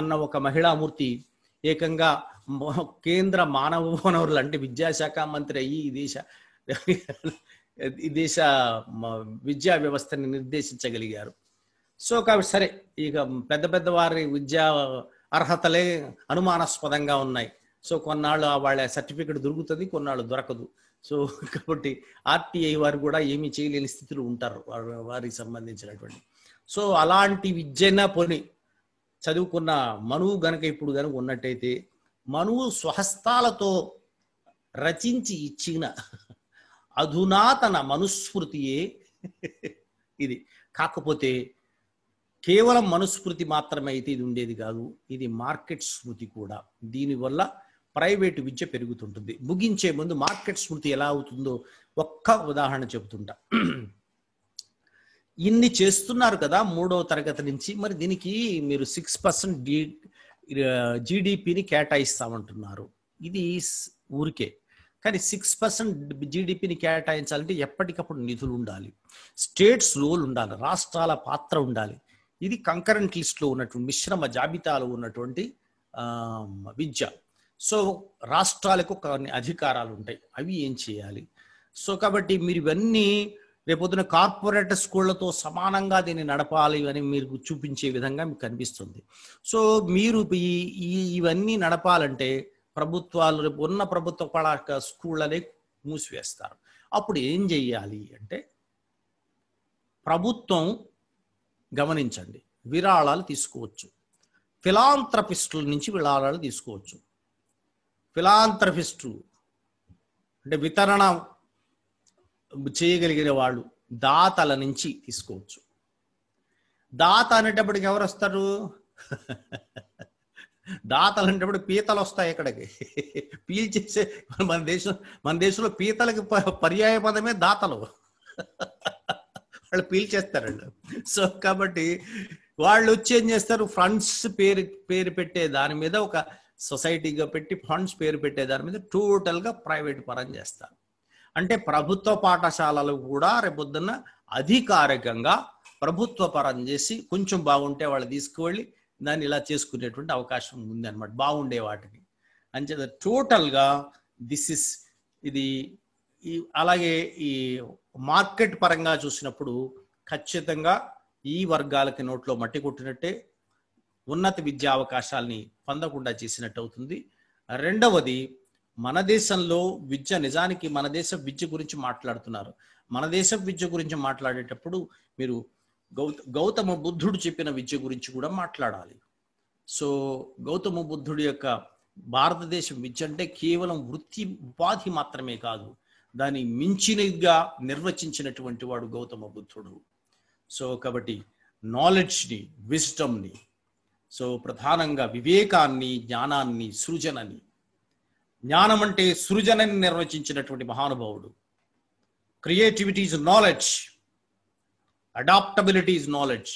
అన్న ఒక మహిళామూర్తి ఏకంగా కేంద్ర మానవ వనరులు అంటే విద్యాశాఖ మంత్రి అయ్యి ఈ దేశ ఈ దేశ విద్యా వ్యవస్థని నిర్దేశించగలిగారు సో కాబట్టి సరే ఇక పెద్ద పెద్ద వారి విద్యా అర్హతలే అనుమానాస్పదంగా ఉన్నాయి సో కొన్నాళ్ళు వాళ్ళ సర్టిఫికెట్ దొరుకుతుంది కొన్నాళ్ళు దొరకదు సో కాబట్టి ఆర్టీఐ వారు కూడా ఏమీ చేయలేని స్థితిలో ఉంటారు వారికి సంబంధించినటువంటి సో అలాంటి విద్యైనా పోని చదువుకున్న మనువు గనక ఇప్పుడు గనక ఉన్నట్టయితే మనువు స్వహస్తాలతో రచించి ఇచ్చిన అధునాతన మనుస్మృతియే ఇది కాకపోతే కేవలం మనుస్మృతి మాత్రమే అయితే ఇది ఉండేది కాదు ఇది మార్కెట్ స్మృతి కూడా దీనివల్ల ప్రైవేటు విద్య పెరుగుతుంటుంది ముగించే ముందు మార్కెట్ స్మృతి ఎలా అవుతుందో ఒక్క ఉదాహరణ చెబుతుంటా ఇన్ని చేస్తున్నారు కదా మూడవ తరగతి నుంచి మరి దీనికి మీరు సిక్స్ పర్సెంట్ డి జీడిపిని కేటాయిస్తామంటున్నారు ఇది ఊరికే కానీ సిక్స్ పర్సెంట్ జీడిపిని కేటాయించాలంటే ఎప్పటికప్పుడు నిధులు ఉండాలి స్టేట్స్ రోల్ ఉండాలి రాష్ట్రాల పాత్ర ఉండాలి ఇది కంకరెంట్ లిస్ట్లో ఉన్నటువంటి మిశ్రమ జాబితాలో ఉన్నటువంటి విద్య సో రాష్ట్రాలకు కొన్ని అధికారాలు ఉంటాయి అవి ఏం చేయాలి సో కాబట్టి మీరు ఇవన్నీ రేపొద్దున కార్పొరేట్ స్కూళ్లతో సమానంగా దీన్ని నడపాలి అని మీరు చూపించే విధంగా మీకు కనిపిస్తుంది సో మీరు ఈ ఇవన్నీ నడపాలంటే ప్రభుత్వాలు రేపు ఉన్న ప్రభుత్వ పడాక స్కూళ్ళనే మూసివేస్తారు అప్పుడు ఏం చెయ్యాలి అంటే ప్రభుత్వం గమనించండి విరాళాలు తీసుకోవచ్చు ఫిలాంథ్రపిస్టుల నుంచి విరాళాలు తీసుకోవచ్చు ఫిలాంత్రఫిస్టు అంటే వితరణ చేయగలిగిన వాళ్ళు దాతల నుంచి తీసుకోవచ్చు దాత అనేటప్పటికి ఎవరు వస్తారు దాతలు అనేటప్పుడు పీతలు వస్తాయి ఇక్కడికి పీల్చేసే మన దేశం మన దేశంలో పీతలకి పర్యాయ పదమే దాతలు వాళ్ళు పీల్చేస్తారండి సో కాబట్టి వాళ్ళు వచ్చి ఏం చేస్తారు ఫండ్స్ పేరు పేరు పెట్టే దాని మీద ఒక సొసైటీగా పెట్టి ఫండ్స్ పేరు పెట్టే దాని మీద టోటల్గా ప్రైవేట్ పరం చేస్తారు అంటే ప్రభుత్వ పాఠశాలలు కూడా రేపొద్దున్న అధికారికంగా ప్రభుత్వ పరం చేసి కొంచెం బాగుంటే వాళ్ళు తీసుకువెళ్ళి దాన్ని ఇలా చేసుకునేటువంటి అవకాశం ఉంది అనమాట బాగుండే వాటిని అంచేత టోటల్గా దిస్ ఇస్ ఇది ఈ అలాగే ఈ మార్కెట్ పరంగా చూసినప్పుడు ఖచ్చితంగా ఈ వర్గాలకి నోట్లో మట్టి కొట్టినట్టే ఉన్నత విద్యా అవకాశాల్ని పొందకుండా చేసినట్టు అవుతుంది రెండవది మన దేశంలో విద్య నిజానికి మన దేశ విద్య గురించి మాట్లాడుతున్నారు మన దేశ విద్య గురించి మాట్లాడేటప్పుడు మీరు గౌతమ బుద్ధుడు చెప్పిన విద్య గురించి కూడా మాట్లాడాలి సో గౌతమ బుద్ధుడి యొక్క భారతదేశం విద్య అంటే కేవలం వృత్తి ఉపాధి మాత్రమే కాదు దాని మించినగా నిర్వచించినటువంటి వాడు గౌతమ బుద్ధుడు సో కాబట్టి నాలెడ్జ్ని విజ్డమ్ని సో ప్రధానంగా వివేకాన్ని జ్ఞానాన్ని సృజనని జ్ఞానం అంటే సృజనని నిర్వచించినటువంటి మహానుభావుడు creativity is knowledge adaptability is knowledge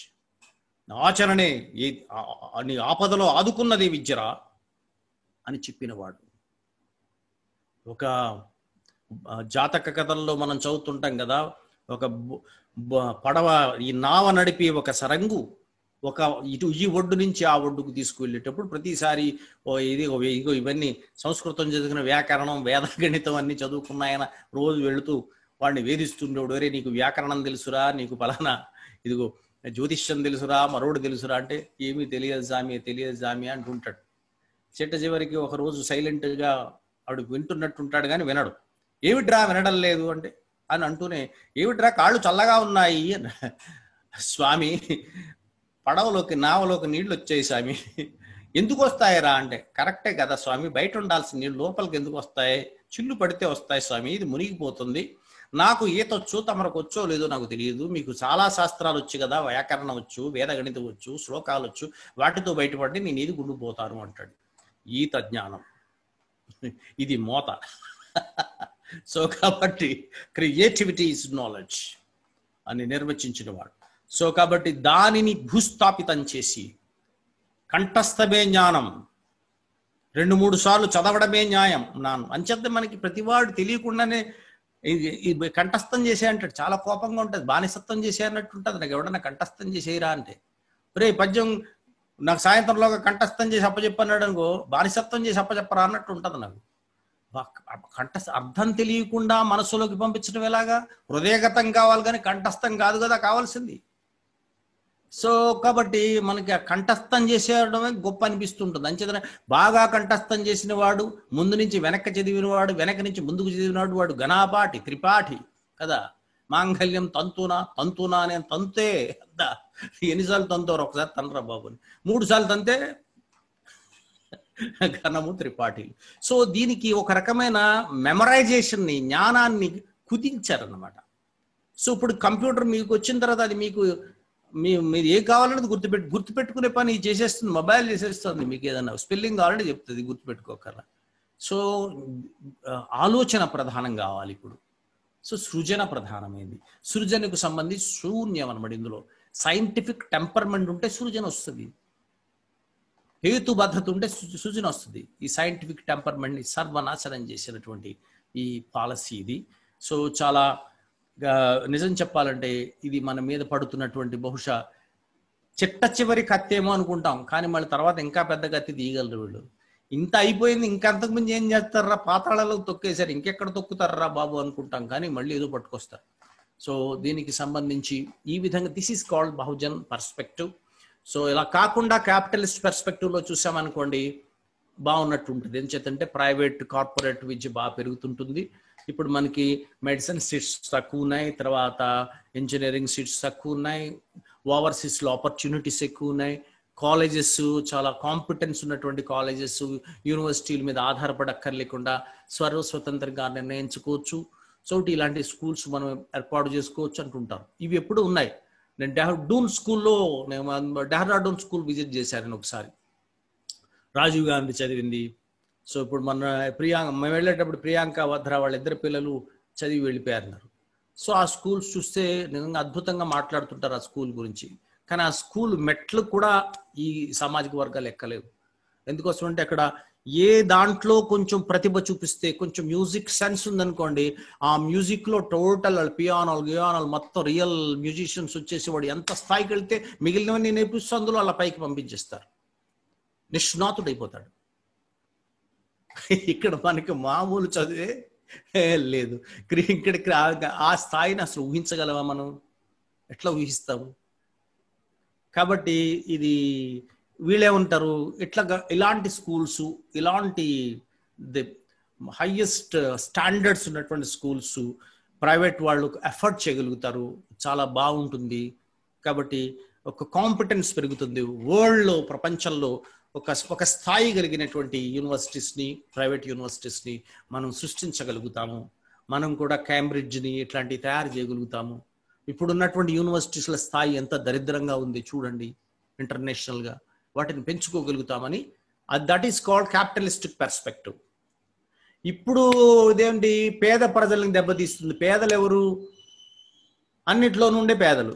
ఆచరణే అని నీ ఆపదలో ఆదుకున్నది విద్యరా అని చెప్పినవాడు ఒక జాతక కథల్లో మనం చదువుతుంటాం కదా ఒక పడవ ఈ నావ నడిపి ఒక సరంగు ఒక ఇటు ఈ ఒడ్డు నుంచి ఆ ఒడ్డుకు తీసుకువెళ్ళేటప్పుడు ప్రతిసారి ఇది ఇగో ఇవన్నీ సంస్కృతం చదివిన వ్యాకరణం వేద గణితం అన్ని చదువుకున్నాయన రోజు వెళుతూ వాడిని వేధిస్తుండేవాడు వరే నీకు వ్యాకరణం తెలుసురా నీకు ఫలానా ఇదిగో జ్యోతిష్యం తెలుసురా మరోడు తెలుసురా అంటే ఏమీ తెలియదు జామి తెలియదు జామి అంటుంటాడు చెట్ట చివరికి ఒకరోజు సైలెంట్గా ఆవిడ వింటున్నట్టుంటాడు కానీ వినడు ఏమిట్రా వినడం లేదు అంటే అని అంటూనే ఏమిట్రా కాళ్ళు చల్లగా ఉన్నాయి స్వామి పడవలోకి నావలోకి నీళ్లు వచ్చాయి స్వామి ఎందుకు వస్తాయిరా అంటే కరెక్టే కదా స్వామి బయట ఉండాల్సిన నీళ్ళు లోపలికి ఎందుకు వస్తాయి చిల్లు పడితే వస్తాయి స్వామి ఇది మునిగిపోతుంది నాకు ఈత వచ్చు తమరకు వచ్చో లేదో నాకు తెలియదు మీకు చాలా శాస్త్రాలు వచ్చు కదా వ్యాకరణం వచ్చు వేదగణితం వచ్చు శ్లోకాలు వచ్చు వాటితో బయటపడి నేను ఇది గుండిపోతాను అంటాడు ఈత జ్ఞానం ఇది మోత సో కాబట్టి క్రియేటివిటీ ఇస్ నాలెడ్జ్ అని నిర్వచించిన వాడు సో కాబట్టి దానిని భూస్థాపితం చేసి కంఠస్థమే జ్ఞానం రెండు మూడు సార్లు చదవడమే న్యాయం నాను అంచేత మనకి ప్రతివాడు తెలియకుండానే కంఠస్థం చేసే అంటాడు చాలా కోపంగా ఉంటుంది బానిసత్వం చేసే అన్నట్టు ఉంటుంది నాకు ఎవడన్నా కంఠస్థం చేసేయరా అంటే రే పద్యం నాకు సాయంత్రంలోగా కంఠస్థం చేసి అప్పచెప్పన్నాడు అనుకో బానిసత్వం చేసి అప్పచెప్పరా అన్నట్టు ఉంటుంది నాకు కంఠ అర్థం తెలియకుండా మనసులోకి పంపించడం ఎలాగా హృదయగతం కావాలి కానీ కంఠస్థం కాదు కదా కావాల్సింది సో కాబట్టి మనకి కంఠస్థం చేసేయడమే గొప్ప అనిపిస్తుంటుంది అంచేతనే బాగా కంఠస్థం చేసిన వాడు ముందు నుంచి వెనక వాడు వెనక నుంచి ముందుకు చదివినవాడు వాడు గణాపాఠి త్రిపాఠి కదా మాంగళ్యం తంతునా తంతునా అనే తంతే అద్దా ఎన్నిసార్లు తంతోరు ఒకసారి తనరా బాబుని మూడు సార్లు తంతే ఘనము త్రిపాఠిలు సో దీనికి ఒక రకమైన మెమరైజేషన్ని జ్ఞానాన్ని కుదించారన్నమాట సో ఇప్పుడు కంప్యూటర్ మీకు వచ్చిన తర్వాత అది మీకు మీ మీరు ఏం కావాలన్నది గుర్తుపెట్టు గుర్తుపెట్టుకునే పని చేసేస్తుంది మొబైల్ చేసేస్తుంది మీకు ఏదన్నా స్పెల్లింగ్ కావాలంటే చెప్తుంది గుర్తుపెట్టుకోకర్లా సో ఆలోచన ప్రధానం కావాలి ఇప్పుడు సో సృజన ప్రధానమైంది సృజనకు సంబంధించి శూన్యం అనమాట ఇందులో సైంటిఫిక్ టెంపర్మెంట్ ఉంటే సృజన వస్తుంది హేతుబద్ధత ఉంటే సృజన వస్తుంది ఈ సైంటిఫిక్ టెంపర్మెంట్ని సర్వనాశనం చేసినటువంటి ఈ పాలసీ ఇది సో చాలా నిజం చెప్పాలంటే ఇది మన మీద పడుతున్నటువంటి బహుశా చిట్ట చివరి కత్తి ఏమో అనుకుంటాం కానీ మళ్ళీ తర్వాత ఇంకా పెద్ద కత్తి తీయగలరు వీళ్ళు ఇంత అయిపోయింది ముందు ఏం చేస్తారా పాతాళాలు తొక్కేశారు ఇంకెక్కడ తొక్కుతారా బాబు అనుకుంటాం కానీ మళ్ళీ ఏదో పట్టుకొస్తారు సో దీనికి సంబంధించి ఈ విధంగా this is called Bahujan perspective so ఇలా కాకుండా క్యాపిటలిస్ట్ లో చూసామనుకోండి బాగున్నట్టు ఉంటుంది ఏం ప్రైవేట్ కార్పొరేట్ విద్య బాగా పెరుగుతుంటుంది ఇప్పుడు మనకి మెడిసిన్ సీట్స్ తక్కువ ఉన్నాయి తర్వాత ఇంజనీరింగ్ సీట్స్ తక్కువ ఉన్నాయి లో ఆపర్చునిటీస్ ఎక్కువ ఉన్నాయి కాలేజెస్ చాలా కాంపిటెన్స్ ఉన్నటువంటి కాలేజెస్ యూనివర్సిటీల మీద ఆధారపడక్కర్లేకుండా స్వతంత్రంగా నిర్ణయించుకోవచ్చు సో ఇలాంటి స్కూల్స్ మనం ఏర్పాటు చేసుకోవచ్చు అంటుంటారు ఇవి ఎప్పుడు ఉన్నాయి నేను డెహ్రాడూన్ స్కూల్లో నేను డెహ్రాడూన్ స్కూల్ విజిట్ చేశాను ఒకసారి రాజీవ్ గాంధీ చదివింది సో ఇప్పుడు మన ప్రియాంక మేము వెళ్ళేటప్పుడు ప్రియాంక వద్ర వాళ్ళిద్దరు పిల్లలు చదివి వెళ్ళిపోయారు సో ఆ స్కూల్స్ చూస్తే నిజంగా అద్భుతంగా మాట్లాడుతుంటారు ఆ స్కూల్ గురించి కానీ ఆ స్కూల్ మెట్లు కూడా ఈ సామాజిక వర్గాలు ఎక్కలేవు ఎందుకోసం అంటే అక్కడ ఏ దాంట్లో కొంచెం ప్రతిభ చూపిస్తే కొంచెం మ్యూజిక్ సెన్స్ ఉందనుకోండి ఆ మ్యూజిక్లో టోటల్ పియానోలు గియానోలు మొత్తం రియల్ మ్యూజిషియన్స్ వచ్చేసి వాడు ఎంత స్థాయికి వెళ్తే మిగిలినవన్నీ నేర్పిస్తూ అందులో అలా పైకి పంపించేస్తారు నిష్ణాతుడైపోతాడు ఇక్కడ మనకి మామూలు చదివే లేదు ఇక్కడికి ఆ స్థాయిని అసలు ఊహించగలవా మనం ఎట్లా ఊహిస్తాము కాబట్టి ఇది వీళ్ళేమంటారు ఇట్లా ఇలాంటి స్కూల్స్ ఇలాంటి ది హయ్యెస్ట్ స్టాండర్డ్స్ ఉన్నటువంటి స్కూల్స్ ప్రైవేట్ వాళ్ళు ఎఫర్ట్ చేయగలుగుతారు చాలా బాగుంటుంది కాబట్టి ఒక కాంపిటెన్స్ పెరుగుతుంది వరల్డ్లో ప్రపంచంలో ఒక ఒక స్థాయి కలిగినటువంటి యూనివర్సిటీస్ని ప్రైవేట్ యూనివర్సిటీస్ని మనం సృష్టించగలుగుతాము మనం కూడా క్యాంబ్రిడ్జ్ని ఇట్లాంటివి తయారు చేయగలుగుతాము ఇప్పుడున్నటువంటి యూనివర్సిటీస్ల స్థాయి ఎంత దరిద్రంగా ఉంది చూడండి ఇంటర్నేషనల్గా వాటిని పెంచుకోగలుగుతామని that is called capitalistic perspective ఇప్పుడు ఇదేంటి పేద ప్రజలను దెబ్బతీస్తుంది పేదలు ఎవరు అన్నిట్లో నుండే పేదలు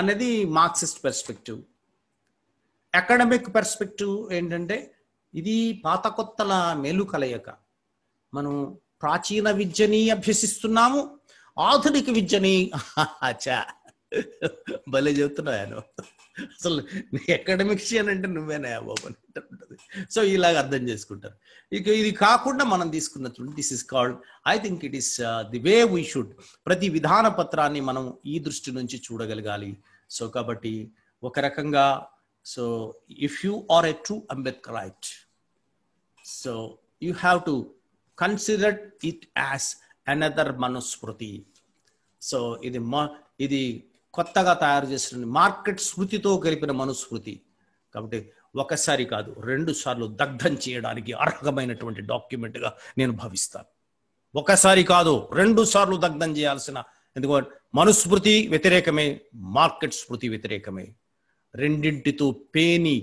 అనేది మార్క్సిస్ట్ పర్స్పెక్టివ్ అకాడమిక్ పర్స్పెక్టివ్ ఏంటంటే ఇది పాత కొత్తల మేలు కలయక మనం ప్రాచీన విద్యని అభ్యసిస్తున్నాము ఆధునిక విద్యని [laughs] అచ్చా భలే చెప్తున్నాను అసలు అకాడమిక్స్ అని అంటే నువ్వేనా బాబు అని ఉంటుంది సో ఇలాగ అర్థం చేసుకుంటారు ఇక ఇది కాకుండా మనం తీసుకున్న this is called I think it is the way we should ప్రతి విధాన పత్రాన్ని మనం ఈ దృష్టి నుంచి చూడగలగాలి సో కాబట్టి ఒక రకంగా So if you are a true Ambedkarite, so you have to consider it as another Manusmriti so ఇది ఇది కొత్తగా తయారు చేసిన మార్కెట్ స్మృతితో కలిపిన మనుస్మృతి కాబట్టి ఒకసారి కాదు రెండు సార్లు దగ్ధం చేయడానికి అర్హమైనటువంటి డాక్యుమెంట్గా నేను భావిస్తాను ఒకసారి కాదు రెండు సార్లు దగ్ధం చేయాల్సిన ఎందుకంటే మనుస్మృతి వ్యతిరేకమే మార్కెట్ స్మృతి వ్యతిరేకమే రెండింటితో పేని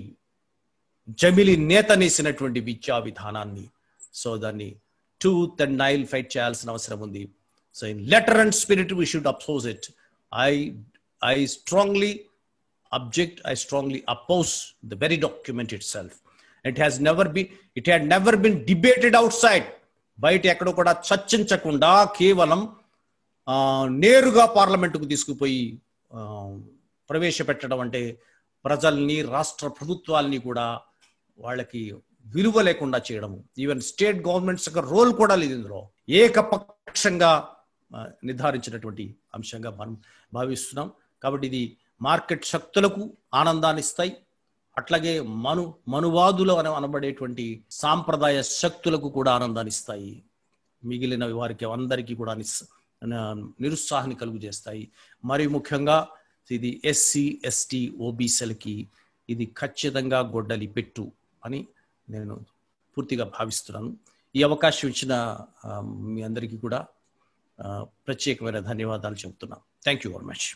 జమిలి నేతనేసినటువంటి విద్యా విధానాన్ని సో దాన్ని టూత్ అండ్ నైల్ ఫైట్ చేయాల్సిన అవసరం ఉంది so in letter and spirit we should oppose it I I strongly object I strongly oppose the very document itself it has never been it had never been debated outside బయట ఎక్కడ కూడా చర్చించకుండా కేవలం నేరుగా పార్లమెంటుకు తీసుకుపోయి ప్రవేశపెట్టడం అంటే ప్రజల్ని రాష్ట్ర ప్రభుత్వాల్ని కూడా వాళ్ళకి విలువ లేకుండా చేయడము ఈవెన్ స్టేట్ గవర్నమెంట్స్ యొక్క రోల్ కూడా లేదు ఇందులో ఏకపక్షంగా నిర్ధారించినటువంటి అంశంగా మనం భావిస్తున్నాం కాబట్టి ఇది మార్కెట్ శక్తులకు ఆనందాన్ని ఇస్తాయి అట్లాగే మను మనువాదులు అని అనబడేటువంటి సాంప్రదాయ శక్తులకు కూడా ఆనందాన్ని ఇస్తాయి మిగిలిన వారికి అందరికీ కూడా నిరుత్సాహాన్ని కలుగు చేస్తాయి మరి ముఖ్యంగా ఇది ఎస్సీ ఎస్టీ ఓబీసీలకి ఇది ఖచ్చితంగా గొడ్డలి పెట్టు అని నేను పూర్తిగా భావిస్తున్నాను ఈ అవకాశం ఇచ్చిన మీ అందరికీ కూడా ప్రత్యేకమైన ధన్యవాదాలు చెబుతున్నాను థ్యాంక్ యూ వెరీ మచ్